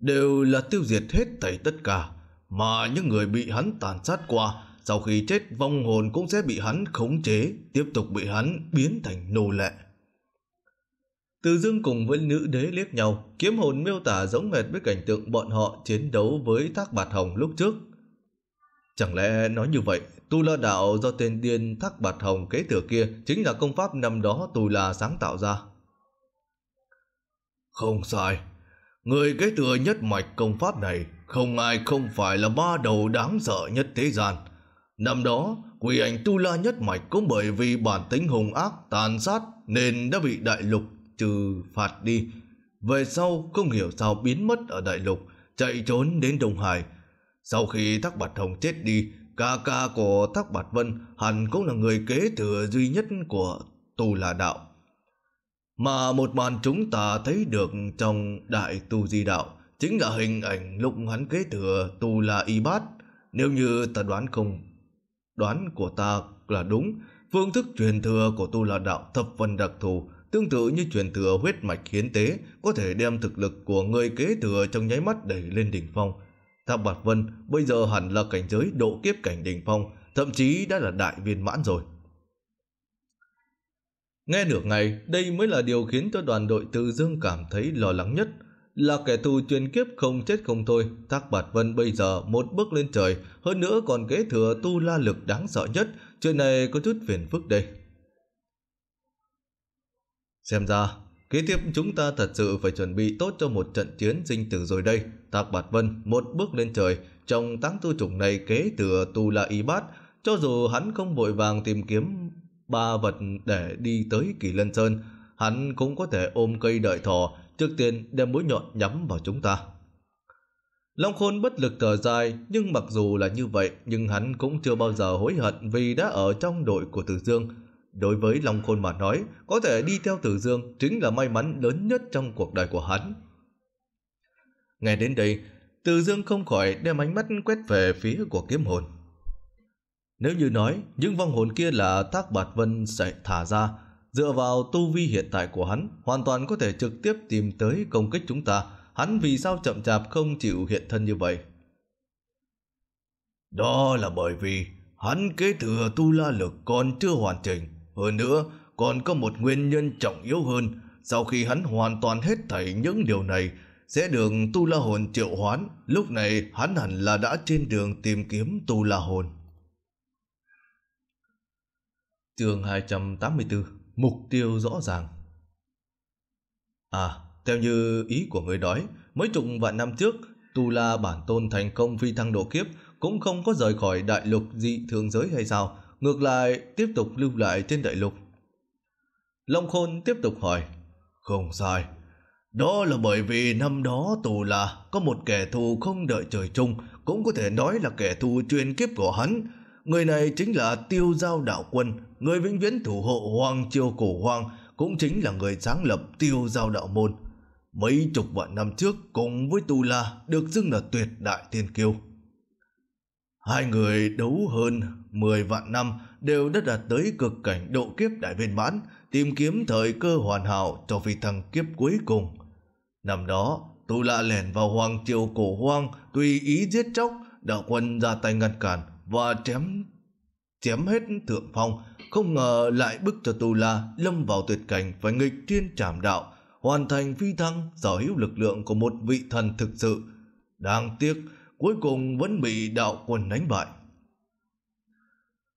đều là tiêu diệt hết thảy tất cả, mà những người bị hắn tàn sát qua, sau khi chết vong hồn cũng sẽ bị hắn khống chế, tiếp tục bị hắn biến thành nô lệ. Từ dương cùng với nữ đế liếc nhau, kiếm hồn miêu tả giống hệt với cảnh tượng bọn họ chiến đấu với thác bạt hồng lúc trước. Chẳng lẽ nói như vậy, tu la đạo do tên tiên thác bạt hồng kế thừa kia chính là công pháp năm đó tu la sáng tạo ra? Không sai, người kế thừa nhất mạch công pháp này không ai không phải là ba đầu đáng sợ nhất thế gian. Năm đó, quỷ ảnh tu la nhất mạch cũng bởi vì bản tính hùng ác, tàn sát nên đã bị đại lục trừ phạt đi. Về sau không hiểu sao biến mất ở đại lục, chạy trốn đến Đông Hải. Sau khi Thác Bạt Hồng chết đi, ca ca của Thác Bạt Vân hẳn cũng là người kế thừa duy nhất của Tu La Đạo. Mà một màn chúng ta thấy được trong Đại Tu Di Đạo chính là hình ảnh lúc hắn kế thừa Tu La Y Bát. Nếu như ta đoán không, đoán của ta là đúng, phương thức truyền thừa của Tu La Đạo thập phần đặc thù, Tương tự như truyền thừa huyết mạch hiến tế có thể đem thực lực của người kế thừa trong nháy mắt đẩy lên đỉnh phong. Thác Bạt Vân bây giờ hẳn là cảnh giới độ kiếp cảnh đỉnh phong, thậm chí đã là đại viên mãn rồi. Nghe được ngày, đây mới là điều khiến cho đoàn đội tự dương cảm thấy lo lắng nhất. Là kẻ thù truyền kiếp không chết không thôi, Thác Bạt Vân bây giờ một bước lên trời, hơn nữa còn kế thừa tu la lực đáng sợ nhất, chuyện này có chút phiền phức đây. Xem ra, kế tiếp chúng ta thật sự phải chuẩn bị tốt cho một trận chiến sinh tử rồi đây. Tạc Bạt Vân một bước lên trời, trong táng tu trùng này kế từ Tu La Y Bát, cho dù hắn không vội vàng tìm kiếm ba vật để đi tới Kỳ Lân Sơn, hắn cũng có thể ôm cây đợi thỏ, trước tiên đem mũi nhọn nhắm vào chúng ta. Long Khôn bất lực thở dài, nhưng mặc dù là như vậy, nhưng hắn cũng chưa bao giờ hối hận vì đã ở trong đội của Tử Dương. Đối với Long Khôn mà nói, có thể đi theo Tử Dương chính là may mắn lớn nhất trong cuộc đời của hắn. Nghe đến đây, Tử Dương không khỏi đem ánh mắt quét về phía của kiếm hồn. Nếu như nói, những vong hồn kia là Thác Bạt Vân sẽ thả ra, dựa vào tu vi hiện tại của hắn, hoàn toàn có thể trực tiếp tìm tới công kích chúng ta. Hắn vì sao chậm chạp không chịu hiện thân như vậy? Đó là bởi vì hắn kế thừa tu la lực còn chưa hoàn chỉnh, hơn nữa, còn có một nguyên nhân trọng yếu hơn, sau khi hắn hoàn toàn hết thảy những điều này, sẽ đường Tu La Hồn triệu hoán, lúc này hắn hẳn là đã trên đường tìm kiếm Tu La Hồn. Chương hai trăm tám mươi bốn Mục tiêu rõ ràng. À, theo như ý của người đói mấy chục vạn năm trước, Tu La bản tôn thành công phi thăng độ kiếp cũng không có rời khỏi đại lục dị thường giới hay sao? ngược lại tiếp tục lưu lại trên đại lục. Long Khôn tiếp tục hỏi, không sai, đó là bởi vì năm đó tù là có một kẻ thù không đợi trời chung, cũng có thể nói là kẻ thù truyền kiếp của hắn. Người này chính là Tiêu Giao Đạo Quân, người vĩnh viễn thủ hộ Hoàng Triều Cổ Hoàng, cũng chính là người sáng lập Tiêu Giao Đạo Môn. Mấy chục vạn năm trước cùng với tu La được dưng là tuyệt đại thiên kiêu. Hai người đấu hơn 10 vạn năm đều đã đạt tới cực cảnh độ kiếp đại viên mãn, tìm kiếm thời cơ hoàn hảo cho phi thăng kiếp cuối cùng. Năm đó, Tu Lạ lẻn vào hoàng triều cổ hoang, tùy ý giết chóc, đạo quân ra tay ngăn cản và chém chém hết thượng phong, không ngờ lại bức cho Tu La lâm vào tuyệt cảnh phải nghịch thiên trảm đạo, hoàn thành phi thăng sở hữu lực lượng của một vị thần thực sự. Đáng tiếc, cuối cùng vẫn bị đạo quân đánh bại.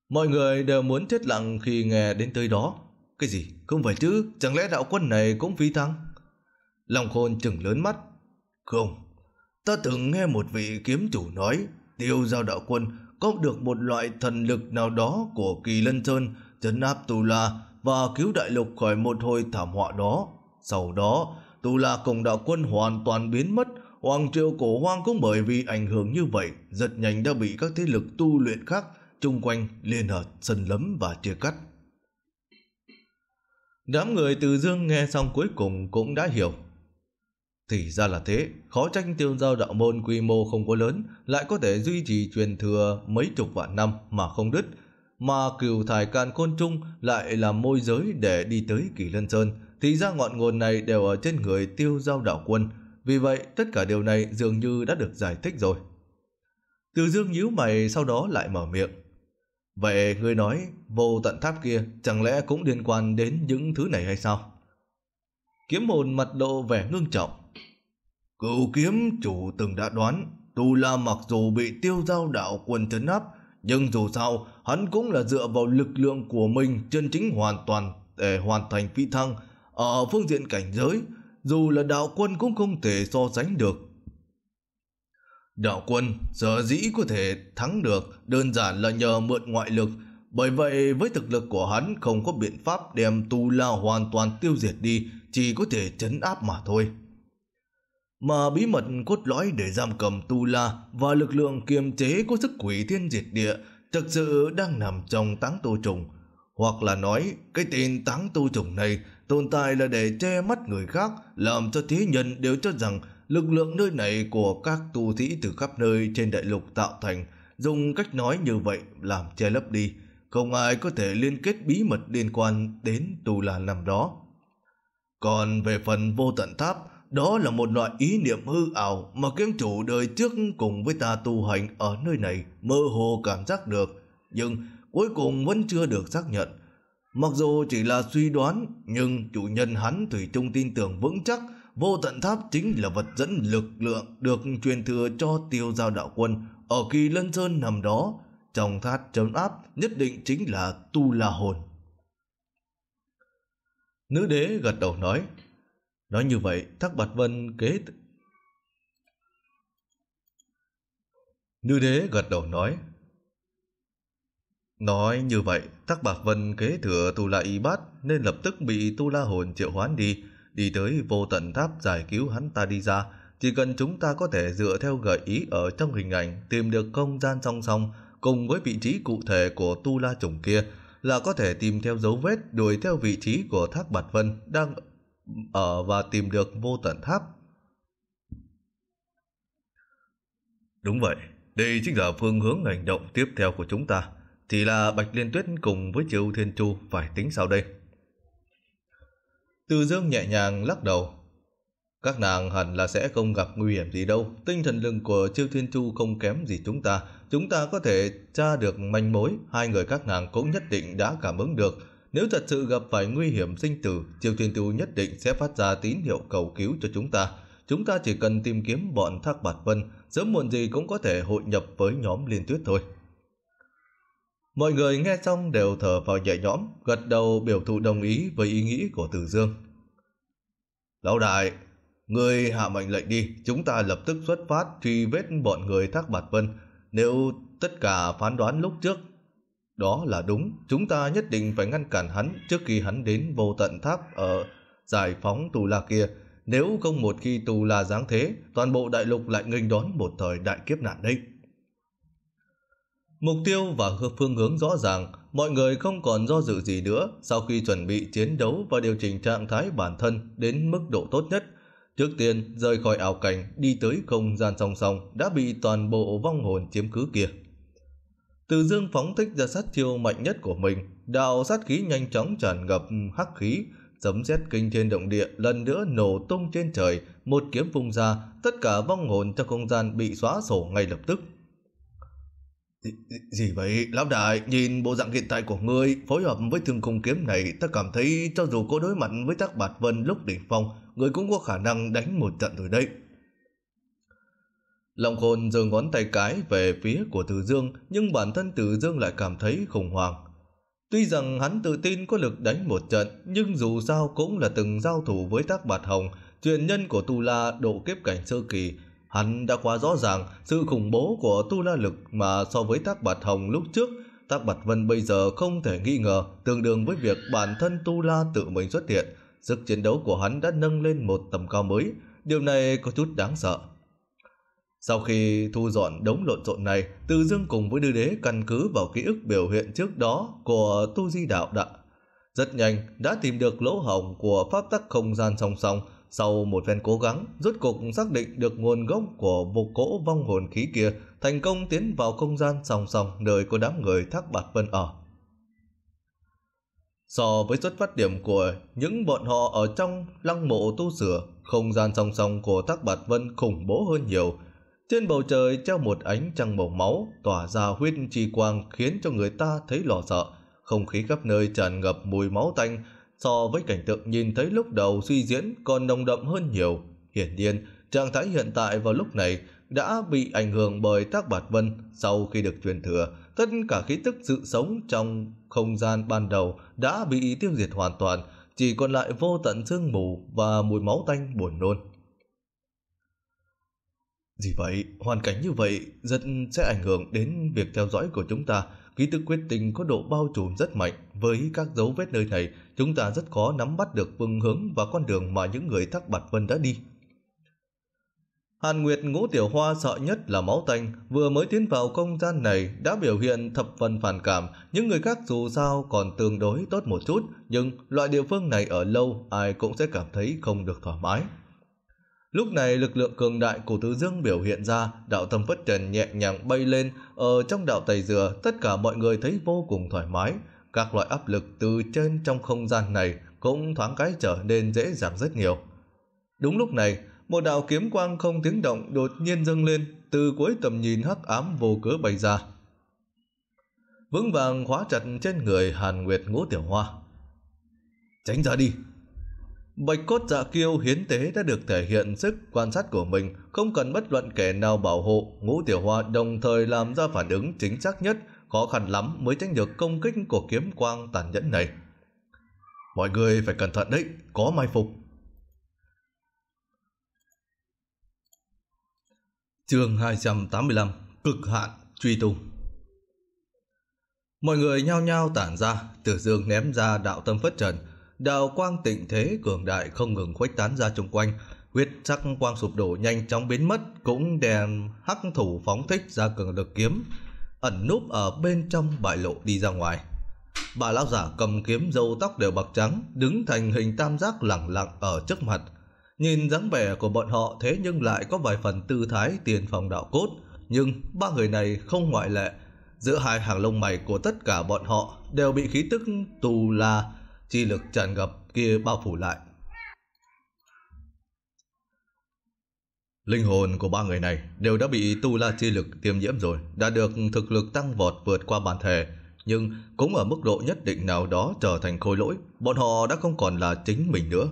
Mọi người đều muốn chết lặng khi nghe đến tới đó. Cái gì? Không phải chứ? Chẳng lẽ đạo quân này cũng phi thăng? Lòng khôn chừng lớn mắt. Không, ta từng nghe một vị kiếm chủ nói tiêu giao đạo quân có được một loại thần lực nào đó của kỳ lân sơn chấn áp tù la và cứu đại lục khỏi một hồi thảm họa đó. Sau đó, tù la cùng đạo quân hoàn toàn biến mất Hoàng triều cổ hoang cũng bởi vì ảnh hưởng như vậy rất nhanh đã bị các thế lực tu luyện khác chung quanh liên hợp sân lấm và chia cắt. Đám người từ dương nghe xong cuối cùng cũng đã hiểu. Thì ra là thế, khó tranh tiêu giao đạo môn quy mô không có lớn lại có thể duy trì truyền thừa mấy chục vạn năm mà không đứt, mà cửu thải can côn trung lại là môi giới để đi tới kỳ lân sơn, thì ra ngọn nguồn này đều ở trên người tiêu giao đạo quân, vì vậy, tất cả điều này dường như đã được giải thích rồi. Từ dương nhíu mày sau đó lại mở miệng. Vậy ngươi nói vô tận tháp kia chẳng lẽ cũng liên quan đến những thứ này hay sao? Kiếm hồn mặt độ vẻ ngưng trọng. Cựu kiếm chủ từng đã đoán Tu La mặc dù bị tiêu giao đạo quân trấn áp nhưng dù sao hắn cũng là dựa vào lực lượng của mình chân chính hoàn toàn để hoàn thành phi thăng ở phương diện cảnh giới dù là đạo quân cũng không thể so sánh được. Đạo quân sở dĩ có thể thắng được đơn giản là nhờ mượn ngoại lực, bởi vậy với thực lực của hắn không có biện pháp đem tu la hoàn toàn tiêu diệt đi, chỉ có thể chấn áp mà thôi. Mà bí mật cốt lõi để giam cầm tu la và lực lượng kiềm chế có sức quỷ thiên diệt địa thực sự đang nằm trong táng tô trùng. Hoặc là nói cái tên táng tô trùng này tồn tại là để che mắt người khác, làm cho thế nhân đều cho rằng lực lượng nơi này của các tu sĩ từ khắp nơi trên đại lục tạo thành, dùng cách nói như vậy làm che lấp đi. Không ai có thể liên kết bí mật liên quan đến tù la năm đó. Còn về phần vô tận tháp, đó là một loại ý niệm hư ảo mà kiếm chủ đời trước cùng với ta tu hành ở nơi này mơ hồ cảm giác được, nhưng cuối cùng vẫn chưa được xác nhận. Mặc dù chỉ là suy đoán, nhưng chủ nhân hắn Thủy chung tin tưởng vững chắc vô tận tháp chính là vật dẫn lực lượng được truyền thừa cho tiêu giao đạo quân ở kỳ lân sơn nằm đó. Trong tháp trấn áp nhất định chính là tu la hồn. Nữ đế gật đầu nói, nói như vậy Thác bạch Vân kế... Nữ đế gật đầu nói, Nói như vậy, Thác Bạc Vân kế thừa Tu La Y Bát nên lập tức bị Tu La Hồn triệu hoán đi, đi tới vô tận tháp giải cứu hắn ta đi ra. Chỉ cần chúng ta có thể dựa theo gợi ý ở trong hình ảnh tìm được không gian song song cùng với vị trí cụ thể của Tu La chủng kia là có thể tìm theo dấu vết đuổi theo vị trí của Thác Bạc Vân đang ở và tìm được vô tận tháp. Đúng vậy, đây chính là phương hướng hành động tiếp theo của chúng ta thì là Bạch Liên Tuyết cùng với Triệu Thiên Chu phải tính sau đây? Từ dương nhẹ nhàng lắc đầu. Các nàng hẳn là sẽ không gặp nguy hiểm gì đâu. Tinh thần lực của Triệu Thiên Chu không kém gì chúng ta. Chúng ta có thể tra được manh mối. Hai người các nàng cũng nhất định đã cảm ứng được. Nếu thật sự gặp phải nguy hiểm sinh tử, Triệu Thiên Chu nhất định sẽ phát ra tín hiệu cầu cứu cho chúng ta. Chúng ta chỉ cần tìm kiếm bọn Thác Bạt Vân, sớm muộn gì cũng có thể hội nhập với nhóm Liên Tuyết thôi. Mọi người nghe xong đều thở vào nhẹ nhõm, gật đầu biểu thụ đồng ý với ý nghĩ của Từ Dương. Lão đại, người hạ mệnh lệnh đi, chúng ta lập tức xuất phát truy vết bọn người Thác Bạt Vân. Nếu tất cả phán đoán lúc trước đó là đúng, chúng ta nhất định phải ngăn cản hắn trước khi hắn đến vô tận tháp ở giải phóng tù la kia. Nếu không một khi tù la giáng thế, toàn bộ đại lục lại nghênh đón một thời đại kiếp nạn đấy. Mục tiêu và phương hướng rõ ràng, mọi người không còn do dự gì nữa sau khi chuẩn bị chiến đấu và điều chỉnh trạng thái bản thân đến mức độ tốt nhất. Trước tiên, rời khỏi ảo cảnh, đi tới không gian song song đã bị toàn bộ vong hồn chiếm cứ kia. Từ dương phóng thích ra sát chiêu mạnh nhất của mình, đạo sát khí nhanh chóng tràn ngập hắc khí, sấm sét kinh thiên động địa lần nữa nổ tung trên trời, một kiếm vung ra, tất cả vong hồn trong không gian bị xóa sổ ngay lập tức. Gì vậy, lão đại, nhìn bộ dạng hiện tại của ngươi, phối hợp với thương khung kiếm này, ta cảm thấy cho dù có đối mặt với tác bạt vân lúc đỉnh phong, ngươi cũng có khả năng đánh một trận rồi đấy. Lòng khôn giơ ngón tay cái về phía của Từ Dương, nhưng bản thân Từ Dương lại cảm thấy khủng hoảng. Tuy rằng hắn tự tin có lực đánh một trận, nhưng dù sao cũng là từng giao thủ với tác bạt hồng, truyền nhân của Tu La độ kiếp cảnh sơ kỳ, Hắn đã quá rõ ràng sự khủng bố của tu la lực mà so với tác bạt hồng lúc trước, tác bạt vân bây giờ không thể nghi ngờ tương đương với việc bản thân tu la tự mình xuất hiện. Sức chiến đấu của hắn đã nâng lên một tầm cao mới, điều này có chút đáng sợ. Sau khi thu dọn đống lộn xộn này, Từ Dương cùng với Đư Đế căn cứ vào ký ức biểu hiện trước đó của Tu Di Đạo đã rất nhanh đã tìm được lỗ hổng của pháp tắc không gian song song sau một phen cố gắng, rốt cục xác định được nguồn gốc của một cỗ vong hồn khí kia, thành công tiến vào không gian song song nơi có đám người thác bạc vân ở. So với xuất phát điểm của những bọn họ ở trong lăng mộ tu sửa, không gian song song của thác bạc vân khủng bố hơn nhiều. Trên bầu trời treo một ánh trăng màu máu, tỏa ra huyết chi quang khiến cho người ta thấy lò sợ. Không khí khắp nơi tràn ngập mùi máu tanh, so với cảnh tượng nhìn thấy lúc đầu suy diễn còn nồng đậm hơn nhiều. Hiển nhiên, trạng thái hiện tại vào lúc này đã bị ảnh hưởng bởi tác bạt vân sau khi được truyền thừa. Tất cả khí tức sự sống trong không gian ban đầu đã bị tiêu diệt hoàn toàn, chỉ còn lại vô tận sương mù và mùi máu tanh buồn nôn. Gì vậy, hoàn cảnh như vậy rất sẽ ảnh hưởng đến việc theo dõi của chúng ta ký tức quyết tình có độ bao trùm rất mạnh. Với các dấu vết nơi này, chúng ta rất khó nắm bắt được phương hướng và con đường mà những người thác bạt vân đã đi. Hàn Nguyệt Ngũ Tiểu Hoa sợ nhất là máu tanh, vừa mới tiến vào không gian này đã biểu hiện thập phần phản cảm, những người khác dù sao còn tương đối tốt một chút, nhưng loại địa phương này ở lâu ai cũng sẽ cảm thấy không được thoải mái. Lúc này lực lượng cường đại của Tứ Dương biểu hiện ra, đạo tâm phất trần nhẹ nhàng bay lên, ở trong đạo tẩy dừa tất cả mọi người thấy vô cùng thoải mái. Các loại áp lực từ trên trong không gian này cũng thoáng cái trở nên dễ dàng rất nhiều. Đúng lúc này, một đạo kiếm quang không tiếng động đột nhiên dâng lên, từ cuối tầm nhìn hắc ám vô cớ bay ra. Vững vàng khóa chặt trên người Hàn Nguyệt Ngũ Tiểu Hoa. Tránh ra đi, Bạch cốt dạ kiêu hiến tế đã được thể hiện sức quan sát của mình, không cần bất luận kẻ nào bảo hộ, ngũ tiểu hoa đồng thời làm ra phản ứng chính xác nhất, khó khăn lắm mới tránh được công kích của kiếm quang tàn nhẫn này. Mọi người phải cẩn thận đấy, có mai phục. Chương 285: Cực hạn truy tung. Mọi người nhao nhao tản ra, Tử Dương ném ra đạo tâm phất trần, đạo quang tịnh thế cường đại không ngừng khuếch tán ra chung quanh, huyết sắc quang sụp đổ nhanh chóng biến mất, cũng đèn hắc thủ phóng thích ra cường lực kiếm, ẩn núp ở bên trong bại lộ đi ra ngoài. Bà lão giả cầm kiếm râu tóc đều bạc trắng, đứng thành hình tam giác lẳng lặng ở trước mặt. Nhìn dáng vẻ của bọn họ thế nhưng lại có vài phần tư thái tiền phòng đạo cốt, nhưng ba người này không ngoại lệ. Giữa hai hàng lông mày của tất cả bọn họ đều bị khí tức tù là chi lực tràn ngập kia bao phủ lại. Linh hồn của ba người này đều đã bị tu la chi lực tiêm nhiễm rồi, đã được thực lực tăng vọt vượt qua bản thể, nhưng cũng ở mức độ nhất định nào đó trở thành khối lỗi, bọn họ đã không còn là chính mình nữa.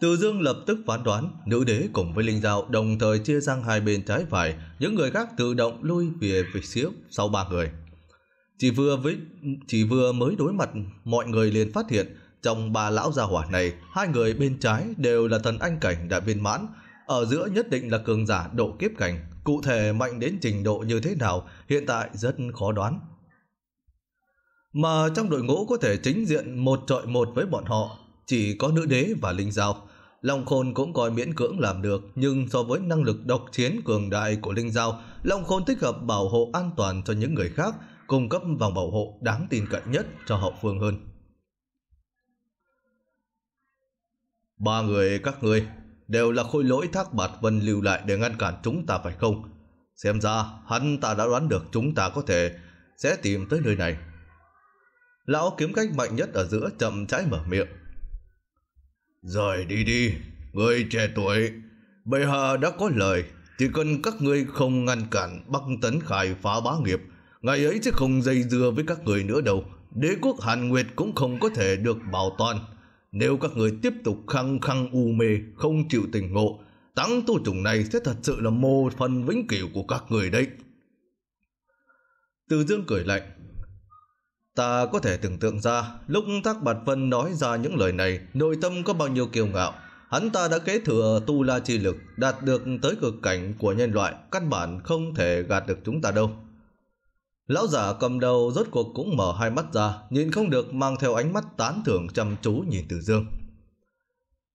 Từ Dương lập tức phán đoán, nữ đế cùng với Linh Giao đồng thời chia sang hai bên trái phải, những người khác tự động lui về phía sau ba người. Chỉ vừa với chỉ vừa mới đối mặt, mọi người liền phát hiện trong ba lão gia hỏa này, hai người bên trái đều là thần anh cảnh đại viên mãn, ở giữa nhất định là cường giả độ kiếp cảnh, cụ thể mạnh đến trình độ như thế nào hiện tại rất khó đoán. Mà trong đội ngũ có thể chính diện một trọi một với bọn họ, chỉ có nữ đế và linh giao. Long Khôn cũng coi miễn cưỡng làm được, nhưng so với năng lực độc chiến cường đại của Linh Giao, Long Khôn tích hợp bảo hộ an toàn cho những người khác, cung cấp vòng bảo hộ đáng tin cậy nhất cho hậu phương hơn. Ba người các người đều là khôi lỗi thác bạt vân lưu lại để ngăn cản chúng ta phải không? Xem ra hắn ta đã đoán được chúng ta có thể sẽ tìm tới nơi này. Lão kiếm cách mạnh nhất ở giữa chậm trái mở miệng. Rời đi đi, người trẻ tuổi. Bệ hạ đã có lời, chỉ cần các ngươi không ngăn cản Bắc Tấn Khải phá bá nghiệp – ngày ấy sẽ không dây dưa với các người nữa đâu. Đế quốc Hàn Nguyệt cũng không có thể được bảo toàn. Nếu các người tiếp tục khăng khăng u mê, không chịu tỉnh ngộ, tăng tu trùng này sẽ thật sự là mô phần vĩnh cửu của các người đấy. Từ dương cười lạnh. Ta có thể tưởng tượng ra, lúc Thác Bạt Vân nói ra những lời này, nội tâm có bao nhiêu kiêu ngạo. Hắn ta đã kế thừa tu la chi lực, đạt được tới cực cảnh của nhân loại, căn bản không thể gạt được chúng ta đâu. Lão giả cầm đầu rốt cuộc cũng mở hai mắt ra, nhìn không được mang theo ánh mắt tán thưởng chăm chú nhìn Từ Dương.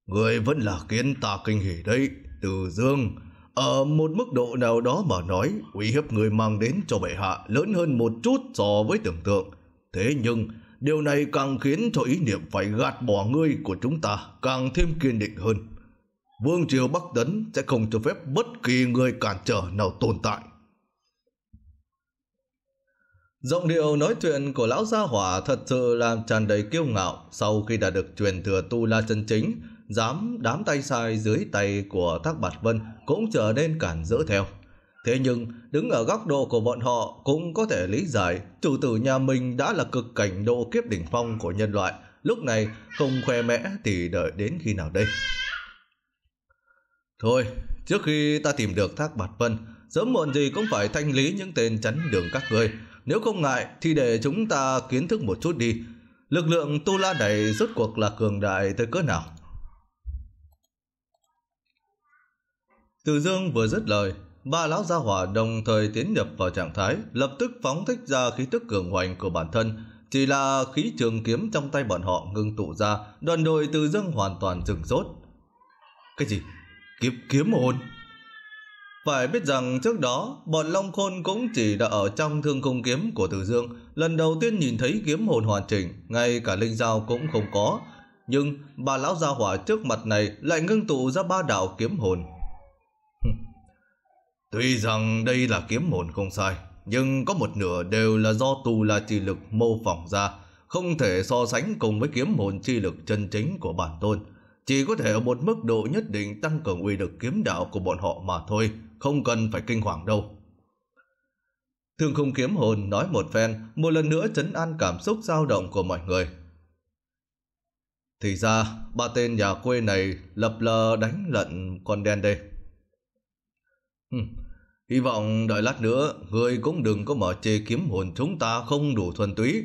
Người vẫn là kiến ta kinh hỉ đấy, Từ Dương. Ở một mức độ nào đó mà nói, uy hiếp người mang đến cho bệ hạ lớn hơn một chút so với tưởng tượng. Thế nhưng, điều này càng khiến cho ý niệm phải gạt bỏ ngươi của chúng ta càng thêm kiên định hơn. Vương triều Bắc Tấn sẽ không cho phép bất kỳ người cản trở nào tồn tại. Giọng điệu nói chuyện của lão gia hỏa thật sự làm tràn đầy kiêu ngạo sau khi đã được truyền thừa tu la chân chính, dám đám tay sai dưới tay của Thác Bạt Vân cũng trở nên cản rỡ theo. Thế nhưng, đứng ở góc độ của bọn họ cũng có thể lý giải chủ tử nhà mình đã là cực cảnh độ kiếp đỉnh phong của nhân loại, lúc này không khoe mẽ thì đợi đến khi nào đây. Thôi, trước khi ta tìm được Thác Bạt Vân, sớm muộn gì cũng phải thanh lý những tên chắn đường các ngươi nếu không ngại thì để chúng ta kiến thức một chút đi. Lực lượng Tu La này rốt cuộc là cường đại tới cỡ nào? Từ Dương vừa dứt lời, ba lão gia hỏa đồng thời tiến nhập vào trạng thái, lập tức phóng thích ra khí tức cường hoành của bản thân. Chỉ là khí trường kiếm trong tay bọn họ ngưng tụ ra, đoàn đội Từ Dương hoàn toàn dừng rốt. Cái gì? Kiếm kiếm hồn? Phải biết rằng trước đó, bọn Long Khôn cũng chỉ đã ở trong thương cung kiếm của Tử Dương, lần đầu tiên nhìn thấy kiếm hồn hoàn chỉnh, ngay cả linh dao cũng không có. Nhưng bà lão gia hỏa trước mặt này lại ngưng tụ ra ba đạo kiếm hồn. Tuy rằng đây là kiếm hồn không sai, nhưng có một nửa đều là do tu la chi lực mô phỏng ra, không thể so sánh cùng với kiếm hồn chi lực chân chính của bản tôn. Chỉ có thể ở một mức độ nhất định tăng cường uy lực kiếm đạo của bọn họ mà thôi không cần phải kinh hoàng đâu. Thương không kiếm hồn nói một phen, một lần nữa chấn an cảm xúc dao động của mọi người. Thì ra, ba tên nhà quê này lập lờ đánh lận con đen đây. hy vọng đợi lát nữa, người cũng đừng có mở chê kiếm hồn chúng ta không đủ thuần túy.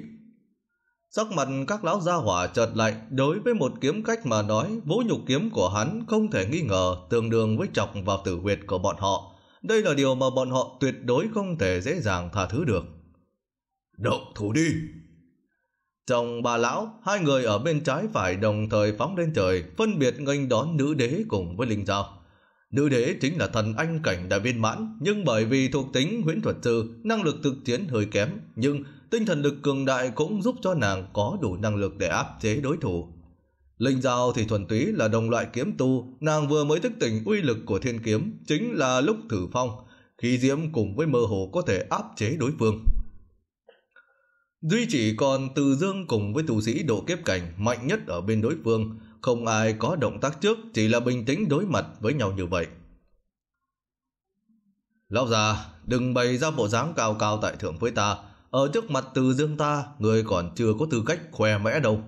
Sắc mặt các lão gia hỏa chợt lạnh đối với một kiếm khách mà nói vũ nhục kiếm của hắn không thể nghi ngờ tương đương với chọc vào tử huyệt của bọn họ. Đây là điều mà bọn họ tuyệt đối không thể dễ dàng tha thứ được. Động thủ đi! chồng bà lão, hai người ở bên trái phải đồng thời phóng lên trời, phân biệt nghênh đón nữ đế cùng với linh dao. Nữ đế chính là thần anh cảnh đại viên mãn, nhưng bởi vì thuộc tính huyễn thuật sư, năng lực thực chiến hơi kém, nhưng tinh thần lực cường đại cũng giúp cho nàng có đủ năng lực để áp chế đối thủ. Linh Giao thì thuần túy là đồng loại kiếm tu, nàng vừa mới thức tỉnh uy lực của thiên kiếm, chính là lúc thử phong, khí diễm cùng với mơ hồ có thể áp chế đối phương. Duy chỉ còn Từ Dương cùng với tù sĩ độ kiếp cảnh mạnh nhất ở bên đối phương, không ai có động tác trước, chỉ là bình tĩnh đối mặt với nhau như vậy. Lão già, đừng bày ra bộ dáng cao cao tại thượng với ta, ở trước mặt từ dương ta Người còn chưa có tư cách khoe mẽ đâu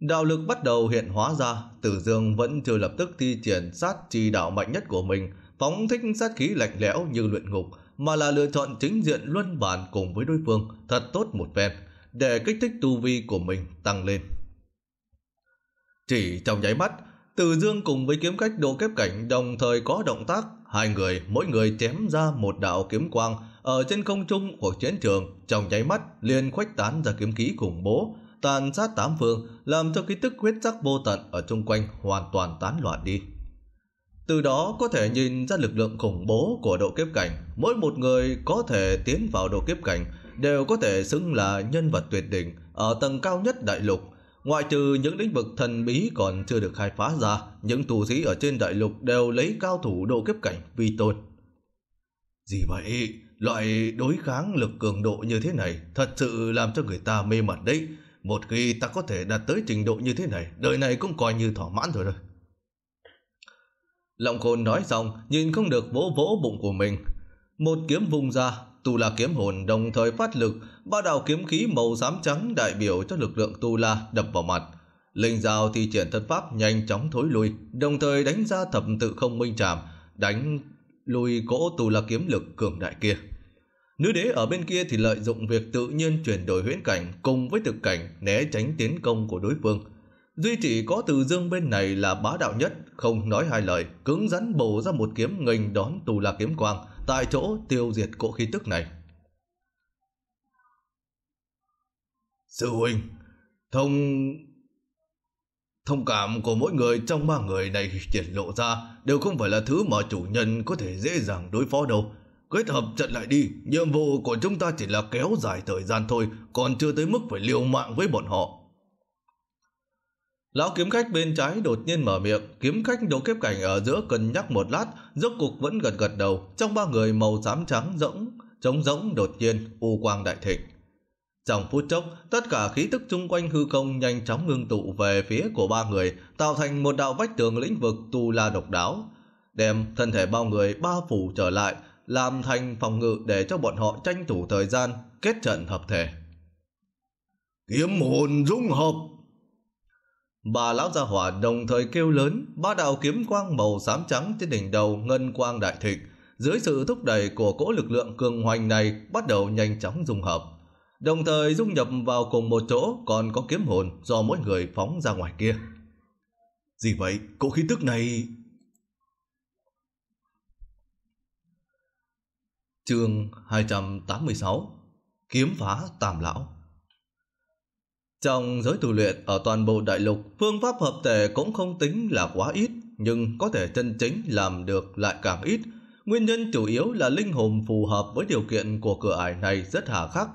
Đạo lực bắt đầu hiện hóa ra Từ dương vẫn chưa lập tức thi triển sát chi đạo mạnh nhất của mình Phóng thích sát khí lạnh lẽo như luyện ngục Mà là lựa chọn chính diện luân bản cùng với đối phương Thật tốt một phen Để kích thích tu vi của mình tăng lên Chỉ trong nháy mắt Từ Dương cùng với kiếm khách độ kép cảnh đồng thời có động tác, hai người mỗi người chém ra một đạo kiếm quang ở trên không trung của chiến trường, trong nháy mắt liền khuếch tán ra kiếm khí khủng bố, tàn sát tám phương, làm cho ký tức huyết sắc vô tận ở chung quanh hoàn toàn tán loạn đi. Từ đó có thể nhìn ra lực lượng khủng bố của độ kiếp cảnh, mỗi một người có thể tiến vào độ kiếp cảnh đều có thể xưng là nhân vật tuyệt đỉnh ở tầng cao nhất đại lục. Ngoại trừ những lĩnh vực thần bí còn chưa được khai phá ra, những tù sĩ ở trên đại lục đều lấy cao thủ độ kiếp cảnh vi tôn. Gì vậy? loại đối kháng lực cường độ như thế này thật sự làm cho người ta mê mẩn đấy. Một khi ta có thể đạt tới trình độ như thế này, đời này cũng coi như thỏa mãn rồi rồi. Lòng khôn nói xong, nhìn không được vỗ vỗ bụng của mình. Một kiếm vung ra, tu la kiếm hồn đồng thời phát lực, ba đạo kiếm khí màu xám trắng đại biểu cho lực lượng tu la đập vào mặt. Linh Giao thi triển thân pháp nhanh chóng thối lui, đồng thời đánh ra thập tự không minh trảm, đánh lùi cỗ tù la kiếm lực cường đại kia. Nữ đế ở bên kia thì lợi dụng việc tự nhiên chuyển đổi huyễn cảnh cùng với thực cảnh né tránh tiến công của đối phương. Duy chỉ có từ dương bên này là bá đạo nhất, không nói hai lời, cứng rắn bổ ra một kiếm nghênh đón tù la kiếm quang, tại chỗ tiêu diệt cỗ khí tức này. Sư huynh, thông Thông cảm của mỗi người trong ba người này triển lộ ra đều không phải là thứ mà chủ nhân có thể dễ dàng đối phó đâu. Kết hợp trận lại đi, nhiệm vụ của chúng ta chỉ là kéo dài thời gian thôi, còn chưa tới mức phải liều mạng với bọn họ. Lão kiếm khách bên trái đột nhiên mở miệng, kiếm khách đấu kiếp cảnh ở giữa cân nhắc một lát, rốt cục vẫn gật gật đầu, trong ba người màu xám trắng rỗng, trống rỗng đột nhiên, u quang đại thịnh. Trong phút chốc, tất cả khí tức chung quanh hư không nhanh chóng ngưng tụ về phía của ba người, tạo thành một đạo vách tường lĩnh vực tu la độc đáo. Đem thân thể bao người bao phủ trở lại, làm thành phòng ngự để cho bọn họ tranh thủ thời gian, kết trận hợp thể. Kiếm hồn dung hợp Bà lão gia hỏa đồng thời kêu lớn, ba đạo kiếm quang màu xám trắng trên đỉnh đầu ngân quang đại thịnh, dưới sự thúc đẩy của cỗ lực lượng cường hoành này bắt đầu nhanh chóng dung hợp đồng thời dung nhập vào cùng một chỗ còn có kiếm hồn do mỗi người phóng ra ngoài kia. Gì vậy? Cỗ khí tức này... Chương 286 Kiếm phá Tam lão Trong giới tu luyện ở toàn bộ đại lục, phương pháp hợp thể cũng không tính là quá ít, nhưng có thể chân chính làm được lại càng ít. Nguyên nhân chủ yếu là linh hồn phù hợp với điều kiện của cửa ải này rất hà khắc,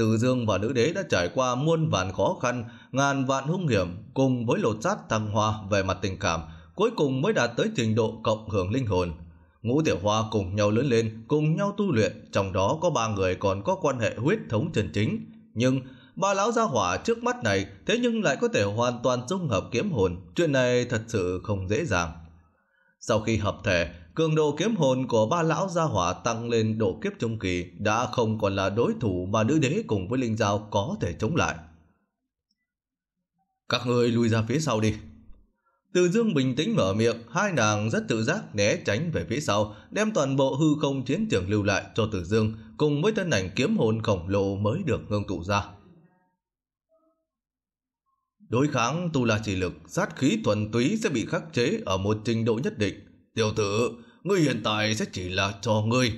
từ Dương và Nữ Đế đã trải qua muôn vàn khó khăn, ngàn vạn hung hiểm cùng với lột sát thăng hoa về mặt tình cảm, cuối cùng mới đạt tới trình độ cộng hưởng linh hồn. Ngũ Tiểu Hoa cùng nhau lớn lên, cùng nhau tu luyện, trong đó có ba người còn có quan hệ huyết thống chân chính. Nhưng ba lão gia hỏa trước mắt này thế nhưng lại có thể hoàn toàn dung hợp kiếm hồn, chuyện này thật sự không dễ dàng. Sau khi hợp thể, cường độ kiếm hồn của ba lão gia hỏa tăng lên độ kiếp trung kỳ đã không còn là đối thủ mà nữ đế cùng với linh giao có thể chống lại. Các người lui ra phía sau đi. Từ dương bình tĩnh mở miệng, hai nàng rất tự giác né tránh về phía sau, đem toàn bộ hư không chiến trường lưu lại cho từ dương cùng với thân ảnh kiếm hồn khổng lồ mới được ngưng tụ ra. Đối kháng tu la chỉ lực, sát khí thuần túy sẽ bị khắc chế ở một trình độ nhất định. Tiểu tử, ngươi hiện tại sẽ chỉ là cho ngươi.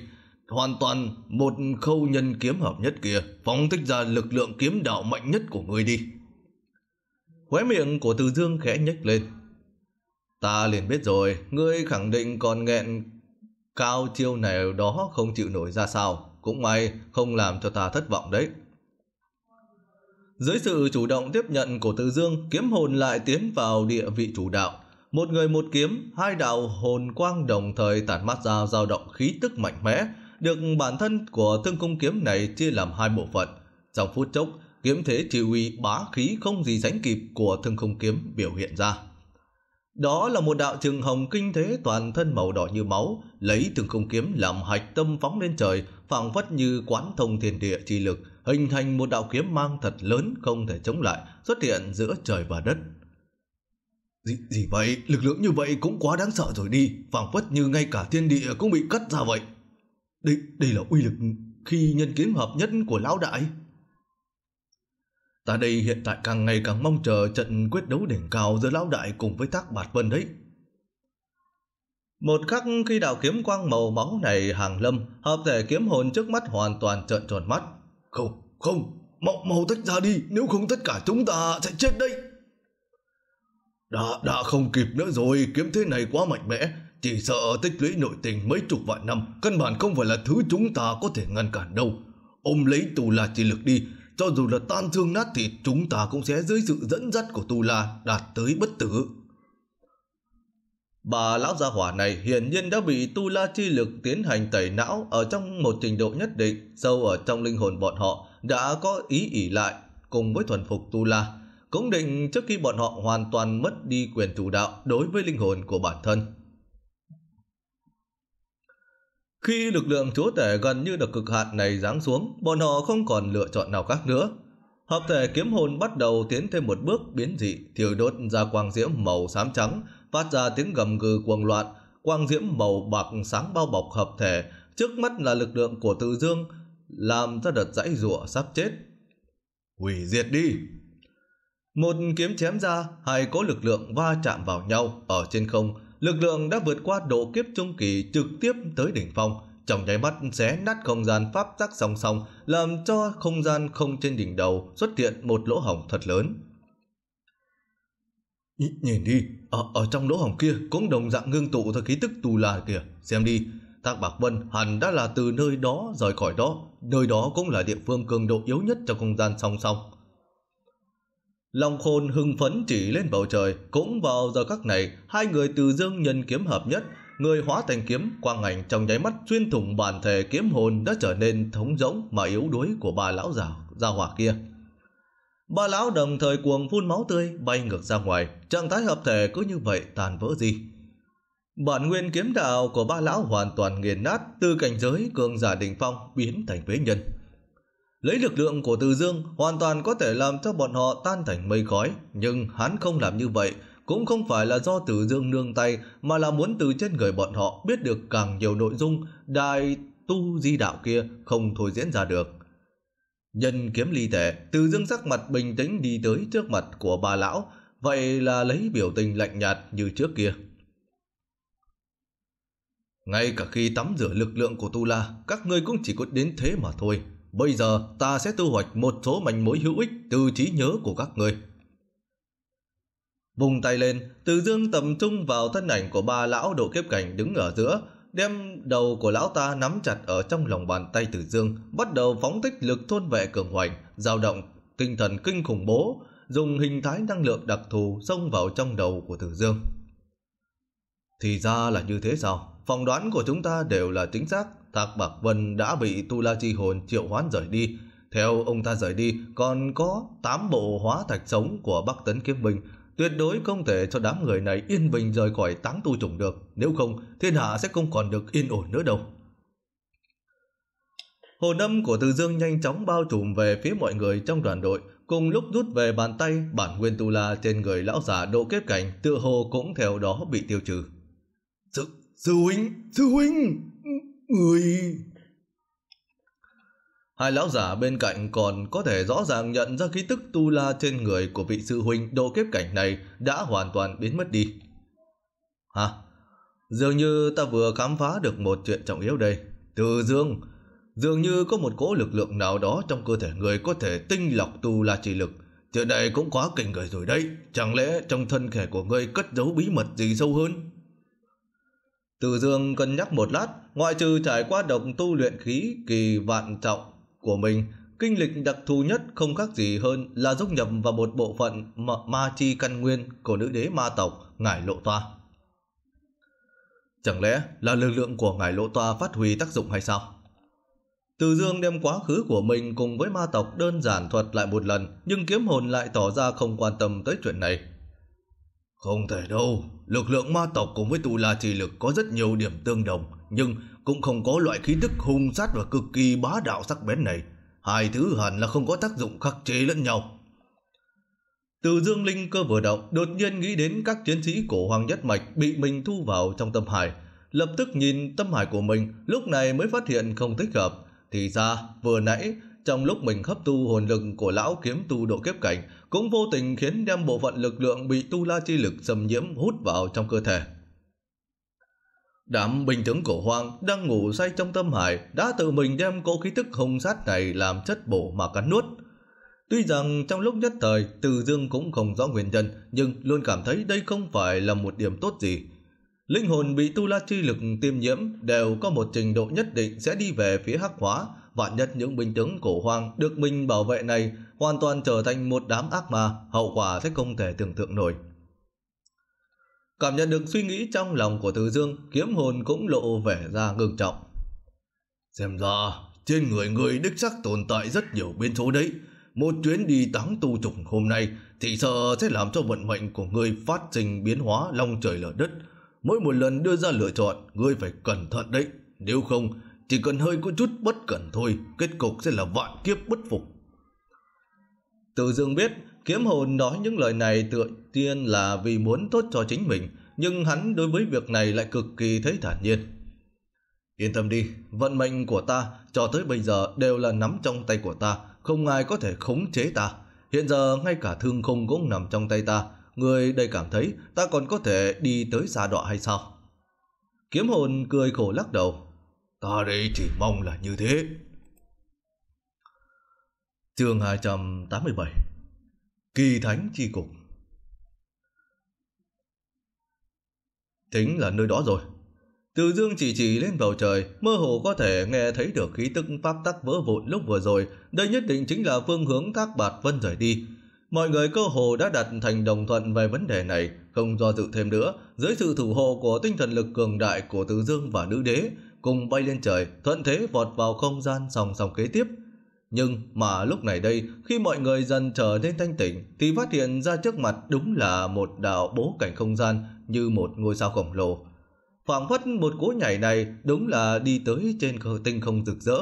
Hoàn toàn một khâu nhân kiếm hợp nhất kia, phóng thích ra lực lượng kiếm đạo mạnh nhất của ngươi đi. Khóe miệng của Từ Dương khẽ nhếch lên. Ta liền biết rồi, ngươi khẳng định còn nghẹn cao chiêu này đó không chịu nổi ra sao. Cũng may không làm cho ta thất vọng đấy. Dưới sự chủ động tiếp nhận của Từ Dương, kiếm hồn lại tiến vào địa vị chủ đạo. Một người một kiếm, hai đạo hồn quang đồng thời tản mát ra dao động khí tức mạnh mẽ, được bản thân của thương cung kiếm này chia làm hai bộ phận. Trong phút chốc, kiếm thế chỉ uy bá khí không gì sánh kịp của thương không kiếm biểu hiện ra. Đó là một đạo trường hồng kinh thế toàn thân màu đỏ như máu, lấy thương không kiếm làm hạch tâm phóng lên trời, phảng phất như quán thông thiên địa chi lực, hình thành một đạo kiếm mang thật lớn không thể chống lại, xuất hiện giữa trời và đất. Gì, gì vậy, lực lượng như vậy cũng quá đáng sợ rồi đi, phảng phất như ngay cả thiên địa cũng bị cắt ra vậy. Đây, đây là uy lực khi nhân kiếm hợp nhất của lão đại. Ta đây hiện tại càng ngày càng mong chờ trận quyết đấu đỉnh cao giữa lão đại cùng với thác bạt vân đấy. Một khắc khi đào kiếm quang màu máu này hàng lâm, hợp thể kiếm hồn trước mắt hoàn toàn trợn tròn mắt. Không, không, mau, mau tách ra đi, nếu không tất cả chúng ta sẽ chết đấy đã, đã không kịp nữa rồi, kiếm thế này quá mạnh mẽ. Chỉ sợ tích lũy nội tình mấy chục vạn năm, căn bản không phải là thứ chúng ta có thể ngăn cản đâu. ôm lấy tù la chi lực đi, cho dù là tan thương nát thì chúng ta cũng sẽ dưới sự dẫn dắt của tù la đạt tới bất tử. Bà lão gia hỏa này hiển nhiên đã bị tu la chi lực tiến hành tẩy não ở trong một trình độ nhất định, sâu ở trong linh hồn bọn họ đã có ý ỉ lại cùng với thuần phục tu la cũng định trước khi bọn họ hoàn toàn mất đi quyền chủ đạo đối với linh hồn của bản thân. Khi lực lượng chúa tể gần như được cực hạn này giáng xuống, bọn họ không còn lựa chọn nào khác nữa. Hợp thể kiếm hồn bắt đầu tiến thêm một bước biến dị, thiêu đốt ra quang diễm màu xám trắng, phát ra tiếng gầm gừ cuồng loạn, quang diễm màu bạc sáng bao bọc hợp thể, trước mắt là lực lượng của tự dương, làm ra đợt dãy rủa sắp chết. Hủy diệt đi! Một kiếm chém ra, hai cỗ lực lượng va chạm vào nhau ở trên không. Lực lượng đã vượt qua độ kiếp trung kỳ trực tiếp tới đỉnh phong. Trong nháy mắt xé nát không gian pháp tắc song song, làm cho không gian không trên đỉnh đầu xuất hiện một lỗ hổng thật lớn. Nh nhìn đi, ở, ở trong lỗ hổng kia cũng đồng dạng ngưng tụ ra khí tức tù là kìa, xem đi. Thác Bạc Vân hẳn đã là từ nơi đó rời khỏi đó, nơi đó cũng là địa phương cường độ yếu nhất trong không gian song song. Long khôn hưng phấn chỉ lên bầu trời, cũng vào giờ khắc này, hai người từ dương nhân kiếm hợp nhất, người hóa thành kiếm, quang ảnh trong nháy mắt xuyên thủng bản thể kiếm hồn đã trở nên thống rỗng mà yếu đuối của bà lão già, già hỏa kia. Ba lão đồng thời cuồng phun máu tươi bay ngược ra ngoài, trạng thái hợp thể cứ như vậy tàn vỡ gì. Bản nguyên kiếm đạo của ba lão hoàn toàn nghiền nát từ cảnh giới cường giả đỉnh phong biến thành phế nhân. Lấy lực lượng của Từ Dương hoàn toàn có thể làm cho bọn họ tan thành mây khói, nhưng hắn không làm như vậy, cũng không phải là do Từ Dương nương tay mà là muốn từ trên người bọn họ biết được càng nhiều nội dung đài tu di đạo kia không thôi diễn ra được. Nhân kiếm ly thể, Từ Dương sắc mặt bình tĩnh đi tới trước mặt của bà lão, vậy là lấy biểu tình lạnh nhạt như trước kia. Ngay cả khi tắm rửa lực lượng của Tu La, các ngươi cũng chỉ có đến thế mà thôi. Bây giờ ta sẽ thu hoạch một số manh mối hữu ích từ trí nhớ của các người. Vùng tay lên, Từ Dương tầm trung vào thân ảnh của ba lão độ kiếp cảnh đứng ở giữa, đem đầu của lão ta nắm chặt ở trong lòng bàn tay Từ Dương, bắt đầu phóng tích lực thôn vệ cường hoành, dao động, tinh thần kinh khủng bố, dùng hình thái năng lượng đặc thù xông vào trong đầu của Từ Dương. Thì ra là như thế sao? Phỏng đoán của chúng ta đều là chính xác, Thạc Bạc Vân đã bị Tu La Chi Hồn triệu hoán rời đi. Theo ông ta rời đi, còn có 8 bộ hóa thạch sống của Bắc Tấn Kiếp Bình. Tuyệt đối không thể cho đám người này yên bình rời khỏi táng tu trùng được. Nếu không, thiên hạ sẽ không còn được yên ổn nữa đâu. Hồn âm của Từ Dương nhanh chóng bao trùm về phía mọi người trong đoàn đội, cùng lúc rút về bàn tay bản nguyên tu la trên người lão giả độ kiếp cảnh tự hồ cũng theo đó bị tiêu trừ. sư huynh, sư huynh! Ui! Hai lão giả bên cạnh còn có thể rõ ràng nhận ra khí tức tu la trên người của vị sư huynh độ kiếp cảnh này đã hoàn toàn biến mất đi. Hả? Dường như ta vừa khám phá được một chuyện trọng yếu đây. Từ dương, dường như có một cỗ lực lượng nào đó trong cơ thể người có thể tinh lọc tu la chỉ lực. Chuyện này cũng quá kinh người rồi đấy. Chẳng lẽ trong thân thể của ngươi cất giấu bí mật gì sâu hơn? Từ dương cân nhắc một lát, ngoại trừ trải qua độc tu luyện khí kỳ vạn trọng của mình, kinh lịch đặc thù nhất không khác gì hơn là dung nhập vào một bộ phận ma, ma chi căn nguyên của nữ đế ma tộc Ngải Lộ Toa. Chẳng lẽ là lực lượng của Ngải Lộ Toa phát huy tác dụng hay sao? Từ dương đem quá khứ của mình cùng với ma tộc đơn giản thuật lại một lần, nhưng kiếm hồn lại tỏ ra không quan tâm tới chuyện này. Không thể đâu, lực lượng ma tộc cùng với tù la trì lực có rất nhiều điểm tương đồng, nhưng cũng không có loại khí tức hung sát và cực kỳ bá đạo sắc bén này. Hai thứ hẳn là không có tác dụng khắc chế lẫn nhau. Từ dương linh cơ vừa động, đột nhiên nghĩ đến các chiến sĩ cổ hoàng nhất mạch bị mình thu vào trong tâm hải. Lập tức nhìn tâm hải của mình, lúc này mới phát hiện không thích hợp. Thì ra, vừa nãy trong lúc mình hấp tu hồn lực của lão kiếm tu độ kiếp cảnh, cũng vô tình khiến đem bộ phận lực lượng bị tu la chi lực xâm nhiễm hút vào trong cơ thể. Đám bình tướng cổ hoang đang ngủ say trong tâm hải đã tự mình đem cỗ khí tức hung sát này làm chất bổ mà cắn nuốt. Tuy rằng trong lúc nhất thời Từ Dương cũng không rõ nguyên nhân nhưng luôn cảm thấy đây không phải là một điểm tốt gì. Linh hồn bị tu la chi lực tiêm nhiễm đều có một trình độ nhất định sẽ đi về phía hắc hóa, vạn nhất những binh tướng cổ hoang được mình bảo vệ này hoàn toàn trở thành một đám ác ma, hậu quả sẽ không thể tưởng tượng nổi. Cảm nhận được suy nghĩ trong lòng của Từ Dương, kiếm hồn cũng lộ vẻ ra ngưng trọng. Xem ra, trên người người đích sắc tồn tại rất nhiều biến số đấy. Một chuyến đi táng tu trùng hôm nay thì sợ sẽ làm cho vận mệnh của người phát sinh biến hóa long trời lở đất. Mỗi một lần đưa ra lựa chọn, người phải cẩn thận đấy. Nếu không, chỉ cần hơi có chút bất cẩn thôi, kết cục sẽ là vạn kiếp bất phục. Từ dương biết, kiếm hồn nói những lời này tự tiên là vì muốn tốt cho chính mình, nhưng hắn đối với việc này lại cực kỳ thấy thản nhiên. Yên tâm đi, vận mệnh của ta cho tới bây giờ đều là nắm trong tay của ta, không ai có thể khống chế ta. Hiện giờ ngay cả thương không cũng nằm trong tay ta, người đây cảm thấy ta còn có thể đi tới xa đọa hay sao? Kiếm hồn cười khổ lắc đầu, Ta đây chỉ mong là như thế. Chương 287 Kỳ Thánh Chi Cục Tính là nơi đó rồi. Từ dương chỉ chỉ lên bầu trời, mơ hồ có thể nghe thấy được khí tức pháp tắc vỡ vụn lúc vừa rồi. Đây nhất định chính là phương hướng thác bạt vân rời đi. Mọi người cơ hồ đã đặt thành đồng thuận về vấn đề này, không do dự thêm nữa. Dưới sự thủ hộ của tinh thần lực cường đại của từ Dương và Nữ Đế, cùng bay lên trời, thuận thế vọt vào không gian song song kế tiếp. Nhưng mà lúc này đây, khi mọi người dần trở nên thanh tỉnh, thì phát hiện ra trước mặt đúng là một đạo bố cảnh không gian như một ngôi sao khổng lồ. Phảng phất một cú nhảy này đúng là đi tới trên tinh không rực rỡ.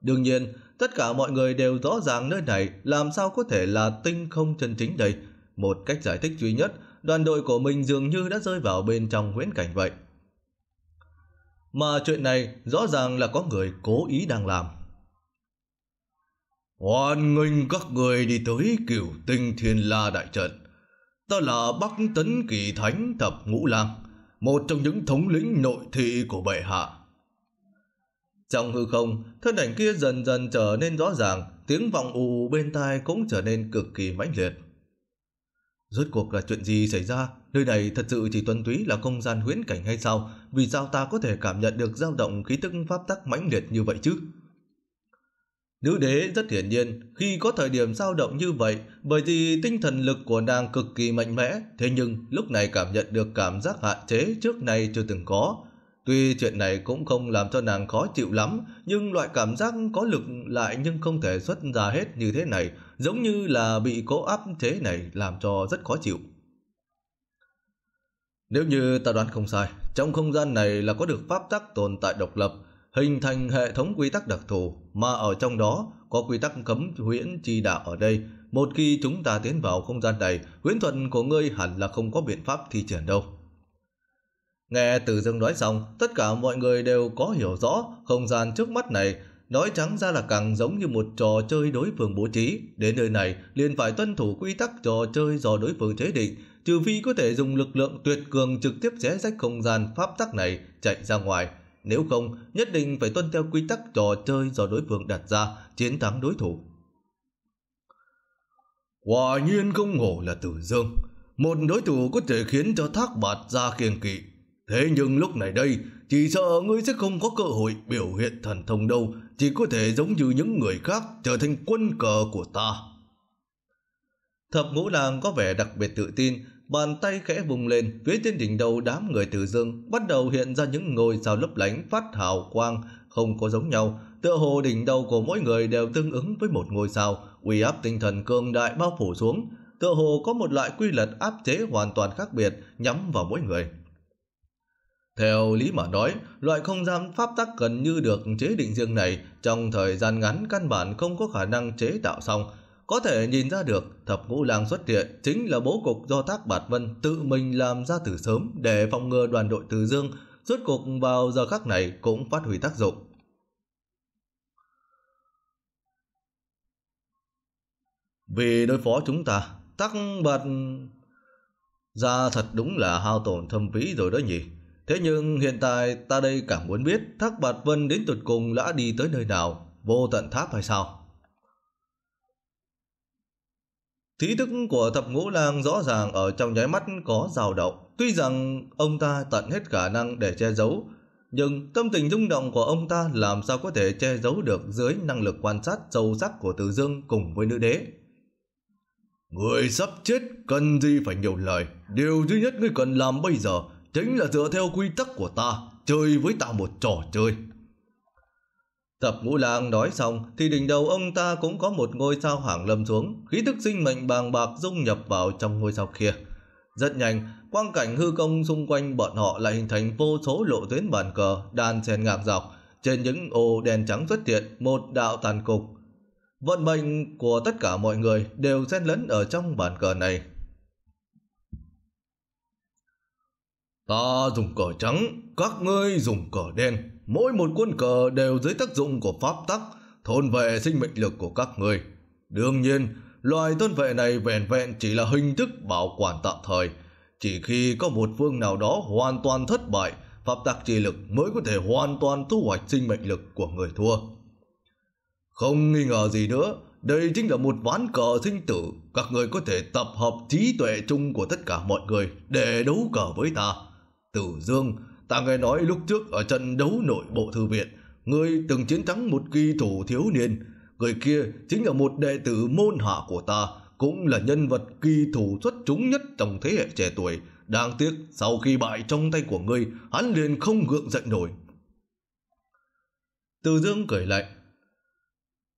Đương nhiên, tất cả mọi người đều rõ ràng nơi này làm sao có thể là tinh không chân chính đây. Một cách giải thích duy nhất, đoàn đội của mình dường như đã rơi vào bên trong huyễn cảnh vậy mà chuyện này rõ ràng là có người cố ý đang làm. Hoan nghênh các người đi tới cửu tinh thiên la đại trận. Ta là Bắc Tấn Kỳ Thánh Thập Ngũ Lang, một trong những thống lĩnh nội thị của bệ hạ. Trong hư không, thân ảnh kia dần dần trở nên rõ ràng, tiếng vọng ù bên tai cũng trở nên cực kỳ mãnh liệt. Rốt cuộc là chuyện gì xảy ra Nơi này thật sự chỉ tuần túy là không gian huyễn cảnh hay sao? Vì sao ta có thể cảm nhận được dao động khí tức pháp tắc mãnh liệt như vậy chứ? Nữ đế rất hiển nhiên, khi có thời điểm dao động như vậy, bởi vì tinh thần lực của nàng cực kỳ mạnh mẽ, thế nhưng lúc này cảm nhận được cảm giác hạn chế trước nay chưa từng có. Tuy chuyện này cũng không làm cho nàng khó chịu lắm, nhưng loại cảm giác có lực lại nhưng không thể xuất ra hết như thế này, giống như là bị cố áp chế này làm cho rất khó chịu. Nếu như ta đoán không sai, trong không gian này là có được pháp tắc tồn tại độc lập, hình thành hệ thống quy tắc đặc thù mà ở trong đó có quy tắc cấm huyễn chi đạo ở đây. Một khi chúng ta tiến vào không gian này, huyễn thuật của ngươi hẳn là không có biện pháp thi triển đâu. Nghe Từ Dương nói xong, tất cả mọi người đều có hiểu rõ không gian trước mắt này Nói trắng ra là càng giống như một trò chơi đối phương bố trí. Đến nơi này, liền phải tuân thủ quy tắc trò chơi do đối phương chế định trừ phi có thể dùng lực lượng tuyệt cường trực tiếp xé rách không gian pháp tắc này chạy ra ngoài. Nếu không, nhất định phải tuân theo quy tắc trò chơi do đối phương đặt ra, chiến thắng đối thủ. Quả nhiên không ngổ là tử dương. Một đối thủ có thể khiến cho thác bạt ra kiêng kỵ. Thế nhưng lúc này đây, chỉ sợ ngươi sẽ không có cơ hội biểu hiện thần thông đâu, chỉ có thể giống như những người khác trở thành quân cờ của ta. Thập ngũ làng có vẻ đặc biệt tự tin, bàn tay khẽ vùng lên, phía trên đỉnh đầu đám người tử dương bắt đầu hiện ra những ngôi sao lấp lánh phát hào quang, không có giống nhau. Tựa hồ đỉnh đầu của mỗi người đều tương ứng với một ngôi sao, uy áp tinh thần cường đại bao phủ xuống. Tựa hồ có một loại quy luật áp chế hoàn toàn khác biệt nhắm vào mỗi người. Theo lý mà nói, loại không gian pháp tắc gần như được chế định riêng này trong thời gian ngắn căn bản không có khả năng chế tạo xong, có thể nhìn ra được thập ngũ lang xuất hiện chính là bố cục do Thác Bạt Vân tự mình làm ra từ sớm để phòng ngừa đoàn đội Từ Dương. Rốt cục vào giờ khắc này cũng phát huy tác dụng. Vì đối phó chúng ta, Thác Bạt... Ra thật đúng là hao tổn thâm phí rồi đó nhỉ. Thế nhưng hiện tại ta đây càng muốn biết Thác Bạt Vân đến tuyệt cùng đã đi tới nơi nào, vô tận tháp hay sao? Thí thức của thập ngũ lang rõ ràng ở trong nháy mắt có dao động. Tuy rằng ông ta tận hết khả năng để che giấu, nhưng tâm tình rung động của ông ta làm sao có thể che giấu được dưới năng lực quan sát sâu sắc của Từ Dương cùng với nữ đế. Người sắp chết cần gì phải nhiều lời. Điều duy nhất người cần làm bây giờ chính là dựa theo quy tắc của ta, chơi với ta một trò chơi. Tập Ngũ Lang nói xong thì đỉnh đầu ông ta cũng có một ngôi sao hoàng lâm xuống, khí tức sinh mệnh bàng bạc dung nhập vào trong ngôi sao kia. Rất nhanh, quang cảnh hư công xung quanh bọn họ lại hình thành vô số lộ tuyến bàn cờ đàn sen ngang dọc, trên những ô đèn trắng xuất hiện một đạo tàn cục. Vận mệnh của tất cả mọi người đều xen lẫn ở trong bàn cờ này. Ta dùng cờ trắng, các ngươi dùng cờ đen. Mỗi một quân cờ đều dưới tác dụng của pháp tắc, thôn vệ sinh mệnh lực của các ngươi. Đương nhiên, loài thôn vệ này vẹn vẹn chỉ là hình thức bảo quản tạm thời. Chỉ khi có một phương nào đó hoàn toàn thất bại, pháp tắc trì lực mới có thể hoàn toàn thu hoạch sinh mệnh lực của người thua. Không nghi ngờ gì nữa, đây chính là một ván cờ sinh tử, các người có thể tập hợp trí tuệ chung của tất cả mọi người để đấu cờ với ta. Tử Dương, ta nghe nói lúc trước ở trận đấu nội bộ thư viện, ngươi từng chiến thắng một kỳ thủ thiếu niên. Người kia chính là một đệ tử môn hạ của ta, cũng là nhân vật kỳ thủ xuất chúng nhất trong thế hệ trẻ tuổi. Đáng tiếc, sau khi bại trong tay của ngươi, hắn liền không gượng dậy nổi. Tử Dương cười lạnh.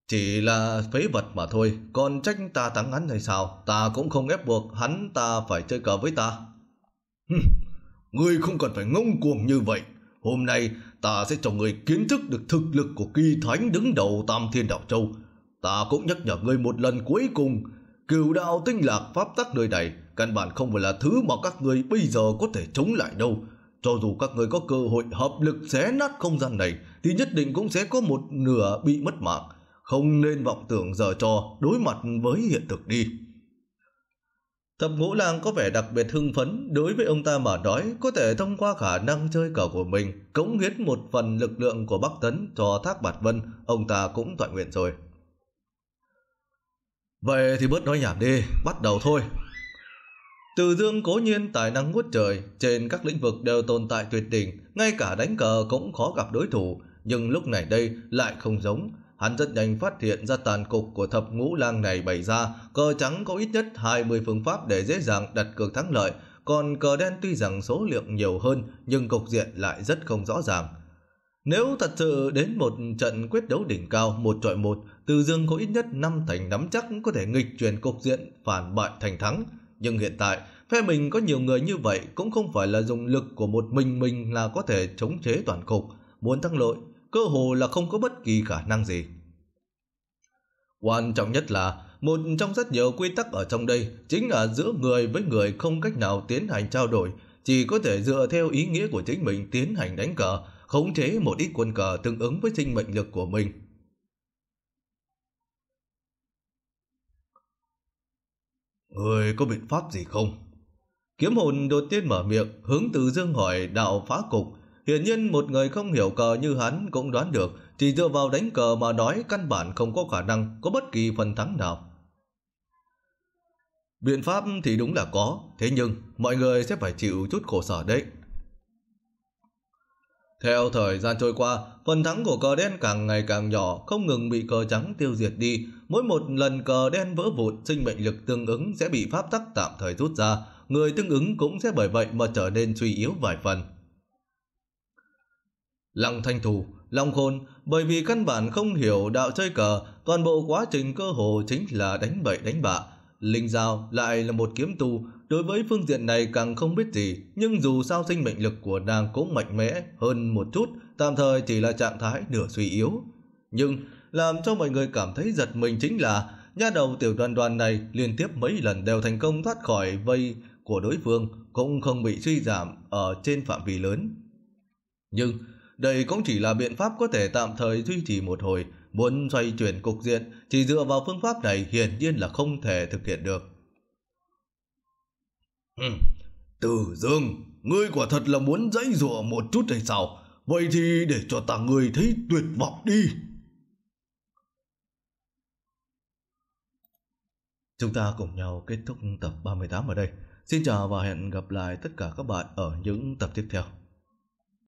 Chỉ là phế vật mà thôi, còn trách ta thắng hắn hay sao? Ta cũng không ép buộc hắn ta phải chơi cờ với ta. Ngươi không cần phải ngông cuồng như vậy. Hôm nay ta sẽ cho ngươi kiến thức được thực lực của kỳ thánh đứng đầu Tam Thiên Đạo Châu. Ta cũng nhắc nhở ngươi một lần cuối cùng. cựu đạo tinh lạc pháp tắc nơi này căn bản không phải là thứ mà các ngươi bây giờ có thể chống lại đâu. Cho dù các ngươi có cơ hội hợp lực xé nát không gian này thì nhất định cũng sẽ có một nửa bị mất mạng. Không nên vọng tưởng giờ cho đối mặt với hiện thực đi. Thập ngũ lang có vẻ đặc biệt hưng phấn đối với ông ta mà nói có thể thông qua khả năng chơi cờ của mình cống hiến một phần lực lượng của Bắc Tấn cho Thác Bạt Vân, ông ta cũng toàn nguyện rồi. Vậy thì bớt nói nhảm đi, bắt đầu thôi. Từ dương cố nhiên tài năng ngút trời, trên các lĩnh vực đều tồn tại tuyệt đỉnh, ngay cả đánh cờ cũng khó gặp đối thủ, nhưng lúc này đây lại không giống, Hắn rất nhanh phát hiện ra tàn cục của thập ngũ lang này bày ra, cờ trắng có ít nhất 20 phương pháp để dễ dàng đặt cược thắng lợi, còn cờ đen tuy rằng số lượng nhiều hơn nhưng cục diện lại rất không rõ ràng. Nếu thật sự đến một trận quyết đấu đỉnh cao một trọi một, Từ Dương có ít nhất 5 thành nắm chắc có thể nghịch chuyển cục diện phản bại thành thắng. Nhưng hiện tại, phe mình có nhiều người như vậy cũng không phải là dùng lực của một mình mình là có thể chống chế toàn cục. Muốn thắng lợi cơ hồ là không có bất kỳ khả năng gì. Quan trọng nhất là một trong rất nhiều quy tắc ở trong đây chính là giữa người với người không cách nào tiến hành trao đổi, chỉ có thể dựa theo ý nghĩa của chính mình tiến hành đánh cờ, khống chế một ít quân cờ tương ứng với sinh mệnh lực của mình. Người có biện pháp gì không? Kiếm hồn đột tiên mở miệng hướng từ dương hỏi đạo phá cục Hiển nhiên một người không hiểu cờ như hắn cũng đoán được, chỉ dựa vào đánh cờ mà nói căn bản không có khả năng có bất kỳ phần thắng nào. Biện pháp thì đúng là có, thế nhưng mọi người sẽ phải chịu chút khổ sở đấy. Theo thời gian trôi qua, phần thắng của cờ đen càng ngày càng nhỏ, không ngừng bị cờ trắng tiêu diệt đi. Mỗi một lần cờ đen vỡ vụn sinh mệnh lực tương ứng sẽ bị pháp tắc tạm thời rút ra. Người tương ứng cũng sẽ bởi vậy mà trở nên suy yếu vài phần lòng Thanh thủ, lòng Khôn bởi vì căn bản không hiểu đạo chơi cờ, toàn bộ quá trình cơ hồ chính là đánh bậy đánh bạ. Linh Giao lại là một kiếm tu, đối với phương diện này càng không biết gì, nhưng dù sao sinh mệnh lực của nàng cũng mạnh mẽ hơn một chút, tạm thời chỉ là trạng thái nửa suy yếu. Nhưng làm cho mọi người cảm thấy giật mình chính là nha đầu tiểu đoàn đoàn này liên tiếp mấy lần đều thành công thoát khỏi vây của đối phương cũng không bị suy giảm ở trên phạm vi lớn. Nhưng đây cũng chỉ là biện pháp có thể tạm thời duy trì một hồi, muốn xoay chuyển cục diện, chỉ dựa vào phương pháp này hiển nhiên là không thể thực hiện được. Ừ. Từ dương, ngươi quả thật là muốn dãy dụa một chút hay sao? Vậy thì để cho ta người thấy tuyệt vọng đi. Chúng ta cùng nhau kết thúc tập 38 ở đây. Xin chào và hẹn gặp lại tất cả các bạn ở những tập tiếp theo.